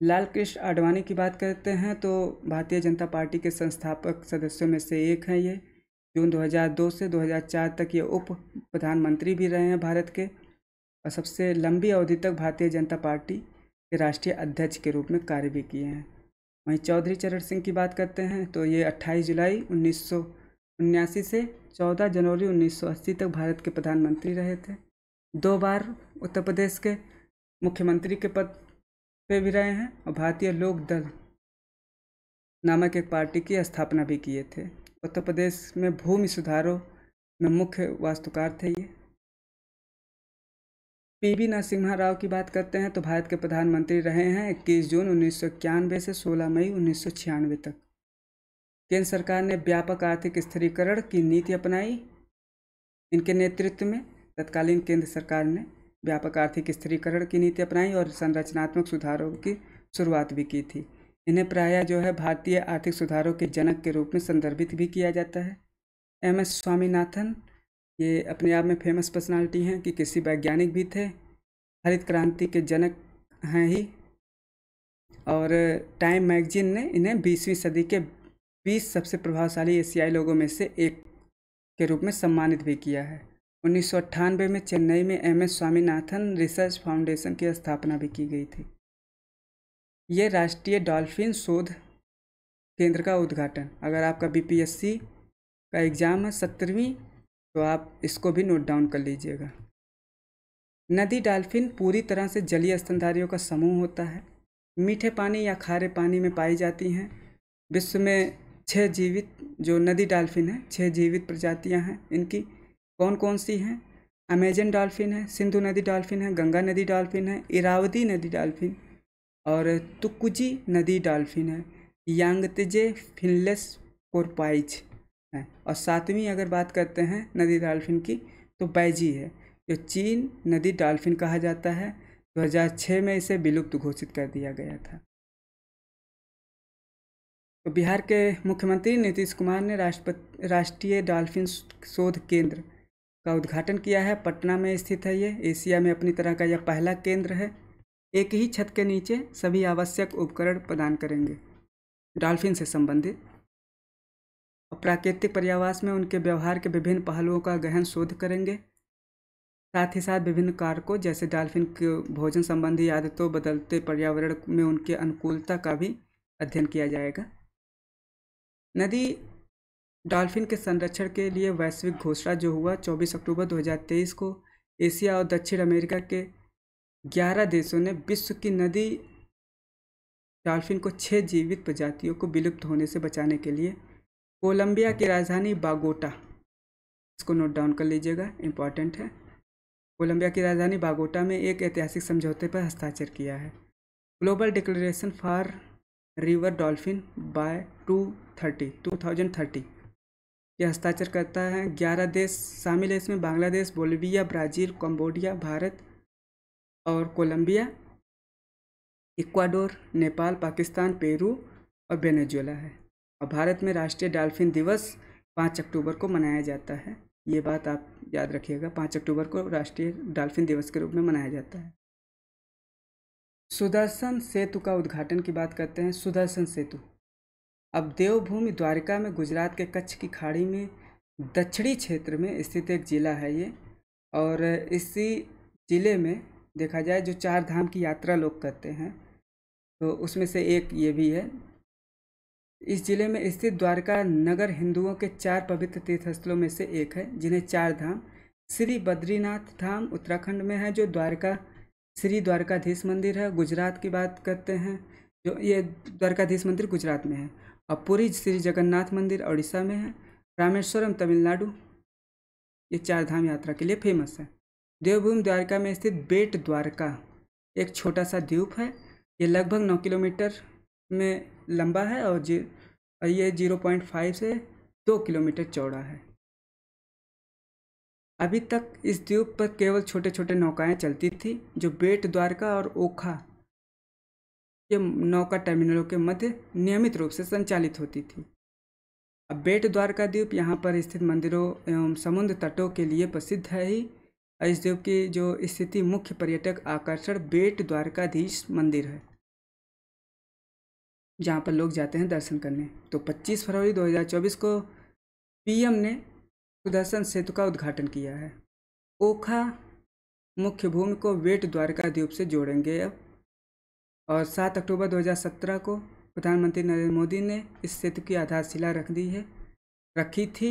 लाल कृष्ण आडवाणी की बात करते हैं तो भारतीय जनता पार्टी के संस्थापक सदस्यों में से एक हैं ये जून 2002 से 2004 तक ये उप प्रधानमंत्री भी रहे हैं भारत के और सबसे लंबी अवधि तक भारतीय जनता पार्टी के राष्ट्रीय अध्यक्ष के रूप में कार्य भी किए हैं वहीं चौधरी चरण सिंह की बात करते हैं तो ये 28 जुलाई उन्नीस से 14 जनवरी 1980 तक भारत के प्रधानमंत्री रहे थे दो बार उत्तर प्रदेश के मुख्यमंत्री के पद पे भी रहे हैं और भारतीय लोक दल नामक एक पार्टी की स्थापना भी किए थे उत्तर प्रदेश में भूमि सुधारों में मुख्य वास्तुकार थे ये पी वी नरसिम्हा राव की बात करते हैं तो भारत के प्रधानमंत्री रहे हैं इक्कीस जून उन्नीस से 16 मई उन्नीस तक केंद्र सरकार ने व्यापक आर्थिक स्थिरीकरण की नीति अपनाई इनके नेतृत्व में तत्कालीन केंद्र सरकार ने व्यापक आर्थिक स्थिरीकरण की नीति अपनाई और संरचनात्मक सुधारों की शुरुआत भी की थी इन्हें प्रायः जो है भारतीय आर्थिक सुधारों के जनक के रूप में संदर्भित भी किया जाता है एम एस स्वामीनाथन ये अपने आप में फेमस पर्सनालिटी हैं कि किसी वैज्ञानिक भी थे हरित क्रांति के जनक हैं ही और टाइम मैगजीन ने इन्हें बीसवीं सदी के बीस सबसे प्रभावशाली एशियाई लोगों में से एक के रूप में सम्मानित भी किया है उन्नीस में चेन्नई में M S Swaminathan research foundation की स्थापना भी की गई थी ये राष्ट्रीय डॉल्फिन शोध केंद्र का उद्घाटन अगर आपका बीपीएससी का एग्ज़ाम है सत्रहवीं तो आप इसको भी नोट डाउन कर लीजिएगा नदी डॉल्फिन पूरी तरह से जलीय स्तनधारियों का समूह होता है मीठे पानी या खारे पानी में पाई जाती हैं विश्व में छः जीवित जो नदी डॉल्फिन हैं छः जीवित प्रजातियां हैं इनकी कौन कौन सी हैं अमेजन डाल्फिन है सिंधु नदी डाल्फिन है गंगा नदी डॉल्फिन है इरावती नदी डाल्फिन और तुकुजी नदी डाल्फिन है यांगतजे फिनलेस कोरपाइज है और सातवीं अगर बात करते हैं नदी डाल्फिन की तो बैजी है जो चीन नदी डाल्फिन कहा जाता है 2006 में इसे विलुप्त घोषित कर दिया गया था तो बिहार के मुख्यमंत्री नीतीश कुमार ने राष्ट्रपति राष्ट्रीय डॉल्फिन शोध केंद्र का उद्घाटन किया है पटना में स्थित है ये एशिया में अपनी तरह का यह पहला केंद्र है एक ही छत के नीचे सभी आवश्यक उपकरण प्रदान करेंगे डॉल्फिन से संबंधित प्राकृतिक पर्यावास में उनके व्यवहार के विभिन्न पहलुओं का गहन शोध करेंगे साथ ही साथ विभिन्न कारकों जैसे डॉल्फिन के भोजन संबंधी आदतों बदलते पर्यावरण में उनके अनुकूलता का भी अध्ययन किया जाएगा नदी डॉल्फिन के संरक्षण के लिए वैश्विक घोषणा जो हुआ 24 अक्टूबर 2023 को एशिया और दक्षिण अमेरिका के 11 देशों ने विश्व की नदी डॉल्फिन को छः जीवित प्रजातियों को विलुप्त होने से बचाने के लिए कोलंबिया की राजधानी बागोटा इसको नोट डाउन कर लीजिएगा इम्पॉर्टेंट है कोलंबिया की राजधानी बागोटा में एक ऐतिहासिक समझौते पर हस्ताक्षर किया है global declaration for river dolphin by two thirty two thousand thirty यह हस्ताक्षर करता है ग्यारह देश शामिल है इसमें Bangladesh Bolivia Brazil Cambodia Bharat और Colombia Ecuador Nepal Pakistan Peru और वेनेजुएला है और भारत में राष्ट्रीय डाल्फिन दिवस पाँच अक्टूबर को मनाया जाता है ये बात आप याद रखिएगा पाँच अक्टूबर को राष्ट्रीय डाल्फिन दिवस के रूप में मनाया जाता है सुदर्शन सेतु का उद्घाटन की बात करते हैं सुदर्शन सेतु अब देवभूमि द्वारिका में गुजरात के कच्छ की खाड़ी में दक्षिणी क्षेत्र में स्थित एक ज़िला है ये और इसी ज़िले में देखा जाए जो चार धाम की यात्रा लोग करते हैं तो उसमें से एक ये भी है इस जिले में स्थित द्वारका नगर हिंदुओं के चार पवित्र तीर्थस्थलों में से एक है जिन्हें चार धाम श्री बद्रीनाथ धाम उत्तराखंड में है जो द्वारका श्री द्वारकाधीश मंदिर है गुजरात की बात करते हैं जो ये द्वारकाधीश मंदिर गुजरात में है और पुरी श्री जगन्नाथ मंदिर उड़ीसा में है रामेश्वरम तमिलनाडु ये चार धाम यात्रा के लिए फेमस है देवभूमि द्वारका में स्थित बेट द्वारका एक छोटा सा द्वीप है ये लगभग नौ किलोमीटर में लंबा है और जी ये जीरो पॉइंट फाइव से दो किलोमीटर चौड़ा है अभी तक इस द्वीप पर केवल छोटे छोटे नौकाएं चलती थी जो बेट द्वारका और ओखा ये नौका टर्मिनलों के मध्य नियमित रूप से संचालित होती थी अब बेट द्वारका द्वीप यहाँ पर स्थित मंदिरों एवं समुद्र तटों के लिए प्रसिद्ध है ही इस द्वीप की जो स्थिति मुख्य पर्यटक आकर्षण बेट द्वारकाधीश मंदिर है जहाँ पर लोग जाते हैं दर्शन करने तो 25 फरवरी 2024 को पीएम ने सुदर्शन सेतु का उद्घाटन किया है ओखा मुख्य भूमि को बेट द्वारका द्वीप से जोड़ेंगे अब और सात अक्टूबर 2017 को प्रधानमंत्री नरेंद्र मोदी ने इस सेतु की आधारशिला रख दी है रखी थी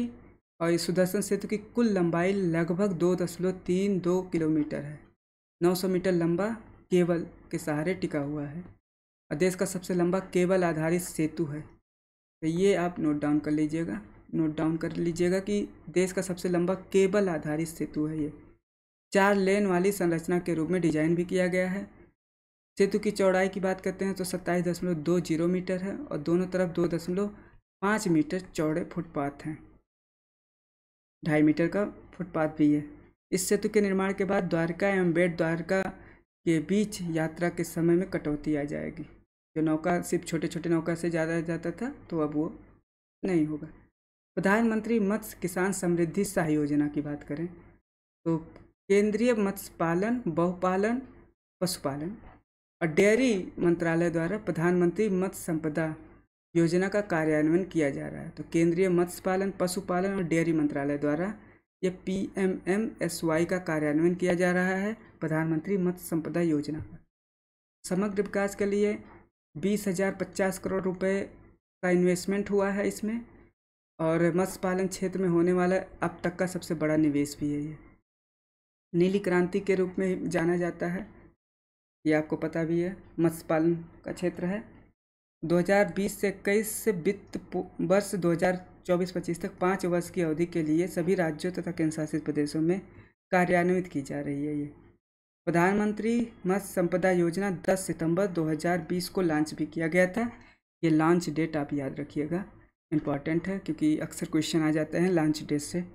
और इस सुदर्शन सेतु की कुल लंबाई लगभग दो दशमलव तीन दो किलोमीटर है 900 मीटर लंबा केबल के सहारे टिका हुआ है और देश का सबसे लंबा केबल आधारित सेतु है तो ये आप नोट डाउन कर लीजिएगा नोट डाउन कर लीजिएगा कि देश का सबसे लंबा केबल आधारित सेतु है ये चार लेन वाली संरचना के रूप में डिजाइन भी किया गया है सेतु की चौड़ाई की बात करते हैं तो सत्ताईस दशमलव दो जीरो मीटर है और दोनों तरफ दो दशमलव पाँच मीटर चौड़े फुटपाथ हैं ढाई मीटर का फुटपाथ भी है इस सेतु के निर्माण के बाद द्वारका एवं बेट द्वारका के बीच यात्रा के समय में कटौती आ जाएगी जो नौका सिर्फ छोटे छोटे नौका से ज़्यादा जाता था तो अब वो नहीं होगा प्रधानमंत्री मत्स्य किसान समृद्धि सहाय योजना की बात करें तो केंद्रीय मत्स्य पालन बहुपालन पशुपालन और डेयरी मंत्रालय द्वारा प्रधानमंत्री मत्स्य संपदा योजना का कार्यान्वयन किया जा रहा है तो केंद्रीय मत्स्य पालन पशुपालन और डेयरी मंत्रालय द्वारा ये P M M S Y का कार्यान्वयन किया जा रहा है प्रधानमंत्री मत्स्य संपदा योजना का समग्र विकास के लिए बीस हजार पचास करोड़ रुपए का इन्वेस्टमेंट हुआ है इसमें और मत्स्य पालन क्षेत्र में होने वाला अब तक का सबसे बड़ा निवेश भी है ये नीली क्रांति के रूप में जाना जाता है ये आपको पता भी है मत्स्य पालन का क्षेत्र है 2020 से इक्कीस से वित्त वर्ष 2024-25 तक पाँच वर्ष की अवधि के लिए सभी राज्यों तथा केंद्र शासित प्रदेशों में कार्यान्वित की जा रही है ये प्रधानमंत्री मत्स्य संपदा योजना 10 सितंबर 2020 को लॉन्च भी किया गया था ये लॉन्च डेट आप याद रखिएगा इम्पॉर्टेंट है क्योंकि अक्सर क्वेश्चन आ जाते हैं लॉन्च डेट से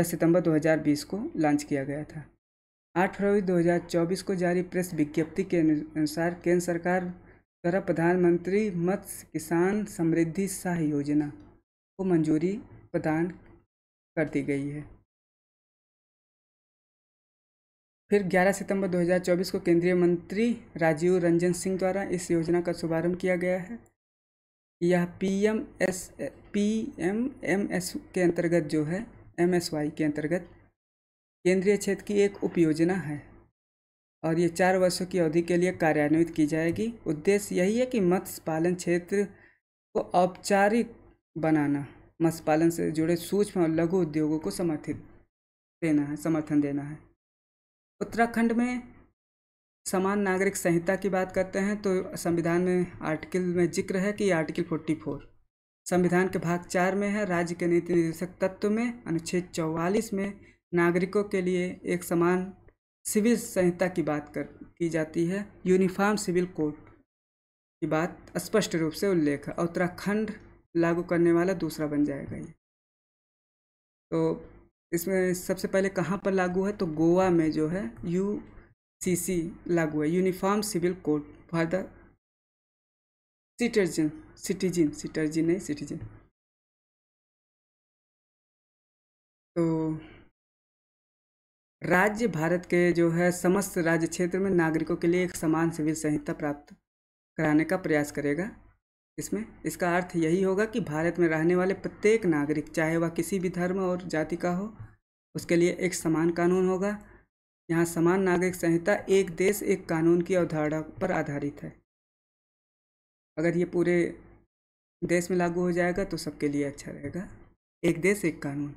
10 सितंबर 2020 को लॉन्च किया गया था आठ फरवरी 2024 को जारी प्रेस विज्ञप्ति के अनुसार केंद्र सरकार द्वारा प्रधानमंत्री मत्स्य किसान समृद्धि सह योजना को मंजूरी प्रदान कर दी गई है फिर 11 सितंबर 2024 को केंद्रीय मंत्री राजीव रंजन सिंह द्वारा इस योजना का शुभारंभ किया गया है यह P M S P M M S के अंतर्गत जो है एम एस वाई के अंतर्गत केंद्रीय क्षेत्र की एक उपयोजना है और ये चार वर्षों की अवधि के लिए कार्यान्वित की जाएगी उद्देश्य यही है कि मत्स्य पालन क्षेत्र को औपचारिक बनाना मत्स्य पालन से जुड़े सूक्ष्म और लघु उद्योगों को समर्थित देना है समर्थन देना है उत्तराखंड में समान नागरिक संहिता की बात करते हैं तो संविधान में आर्टिकल में जिक्र है कि आर्टिकल फोर्टी फोर संविधान के भाग चार में है राज्य के नीति निर्देशक तत्व में अनुच्छेद चौवालीस में नागरिकों के लिए एक समान सिविल संहिता की बात कर की जाती है यूनिफॉर्म सिविल कोड की बात स्पष्ट रूप से उल्लेख है उत्तराखंड लागू करने वाला दूसरा बन जाएगा ये तो इसमें सबसे पहले कहाँ पर लागू है तो गोवा में जो है यू सी सी लागू है uniform civil code for the citizen citizen citizen नहीं सिटीजिन तो राज्य भारत के जो है समस्त राज्य क्षेत्र में नागरिकों के लिए एक समान सिविल संहिता प्राप्त कराने का प्रयास करेगा इसमें इसका अर्थ यही होगा कि भारत में रहने वाले प्रत्येक नागरिक चाहे वह किसी भी धर्म और जाति का हो उसके लिए एक समान कानून होगा यहाँ समान नागरिक संहिता एक देश एक कानून की अवधारणा पर आधारित है अगर ये पूरे देश में लागू हो जाएगा तो सबके लिए अच्छा रहेगा एक देश एक कानून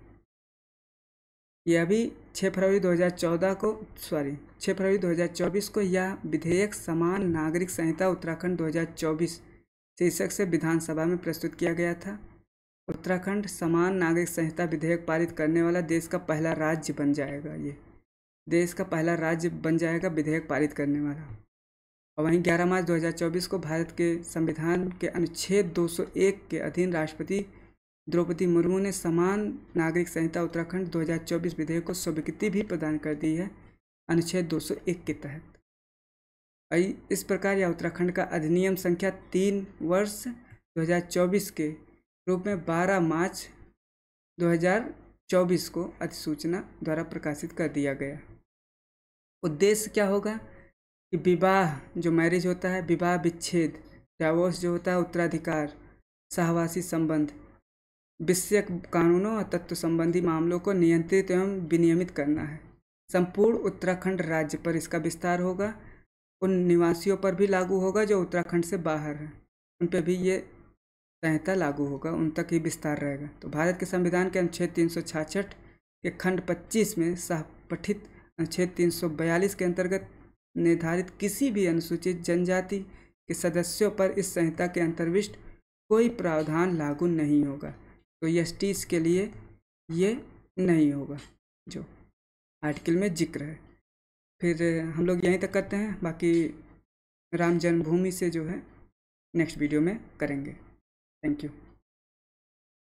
यह भी 6 फरवरी 2014 को सॉरी 6 फरवरी 2024 को यह विधेयक समान नागरिक संहिता उत्तराखंड 2024 शीर्षक से विधानसभा में प्रस्तुत किया गया था उत्तराखंड समान नागरिक संहिता विधेयक पारित करने वाला देश का पहला राज्य बन जाएगा ये देश का पहला राज्य बन जाएगा विधेयक पारित करने वाला और वहीं 11 मार्च 2024 को भारत के संविधान के अनुच्छेद 201 के अधीन राष्ट्रपति द्रौपदी मुर्मू ने समान नागरिक संहिता उत्तराखंड 2024 विधेयक को स्वीकृति भी प्रदान कर दी है अनुच्छेद 201 के तहत इस प्रकार यह उत्तराखंड का अधिनियम संख्या तीन वर्ष 2024 के रूप में 12 मार्च 2024 को अधिसूचना द्वारा प्रकाशित कर दिया गया उद्देश्य क्या होगा कि विवाह जो मैरिज होता है विवाह विच्छेद डावोर्स जो होता है उत्तराधिकार सहवासी संबंध विषयक कानूनों और तत्व संबंधी मामलों को नियंत्रित एवं विनियमित करना है संपूर्ण उत्तराखंड राज्य पर इसका विस्तार होगा उन निवासियों पर भी लागू होगा जो उत्तराखंड से बाहर हैं उन पर भी ये संहिता लागू होगा उन तक ही विस्तार रहेगा तो भारत के संविधान के अनुच्छेद तीन के खंड 25 में सह पठित अनुच्छेद 342 के अंतर्गत निर्धारित किसी भी अनुसूचित जनजाति के सदस्यों पर इस संहिता के अंतर्विष्ट कोई प्रावधान लागू नहीं होगा तो यस्टिस के लिए ये नहीं होगा जो आर्टिकल में जिक्र है फिर हम लोग यहीं तक करते हैं बाकी राम जन्मभूमि से जो है नेक्स्ट वीडियो में करेंगे थैंक यू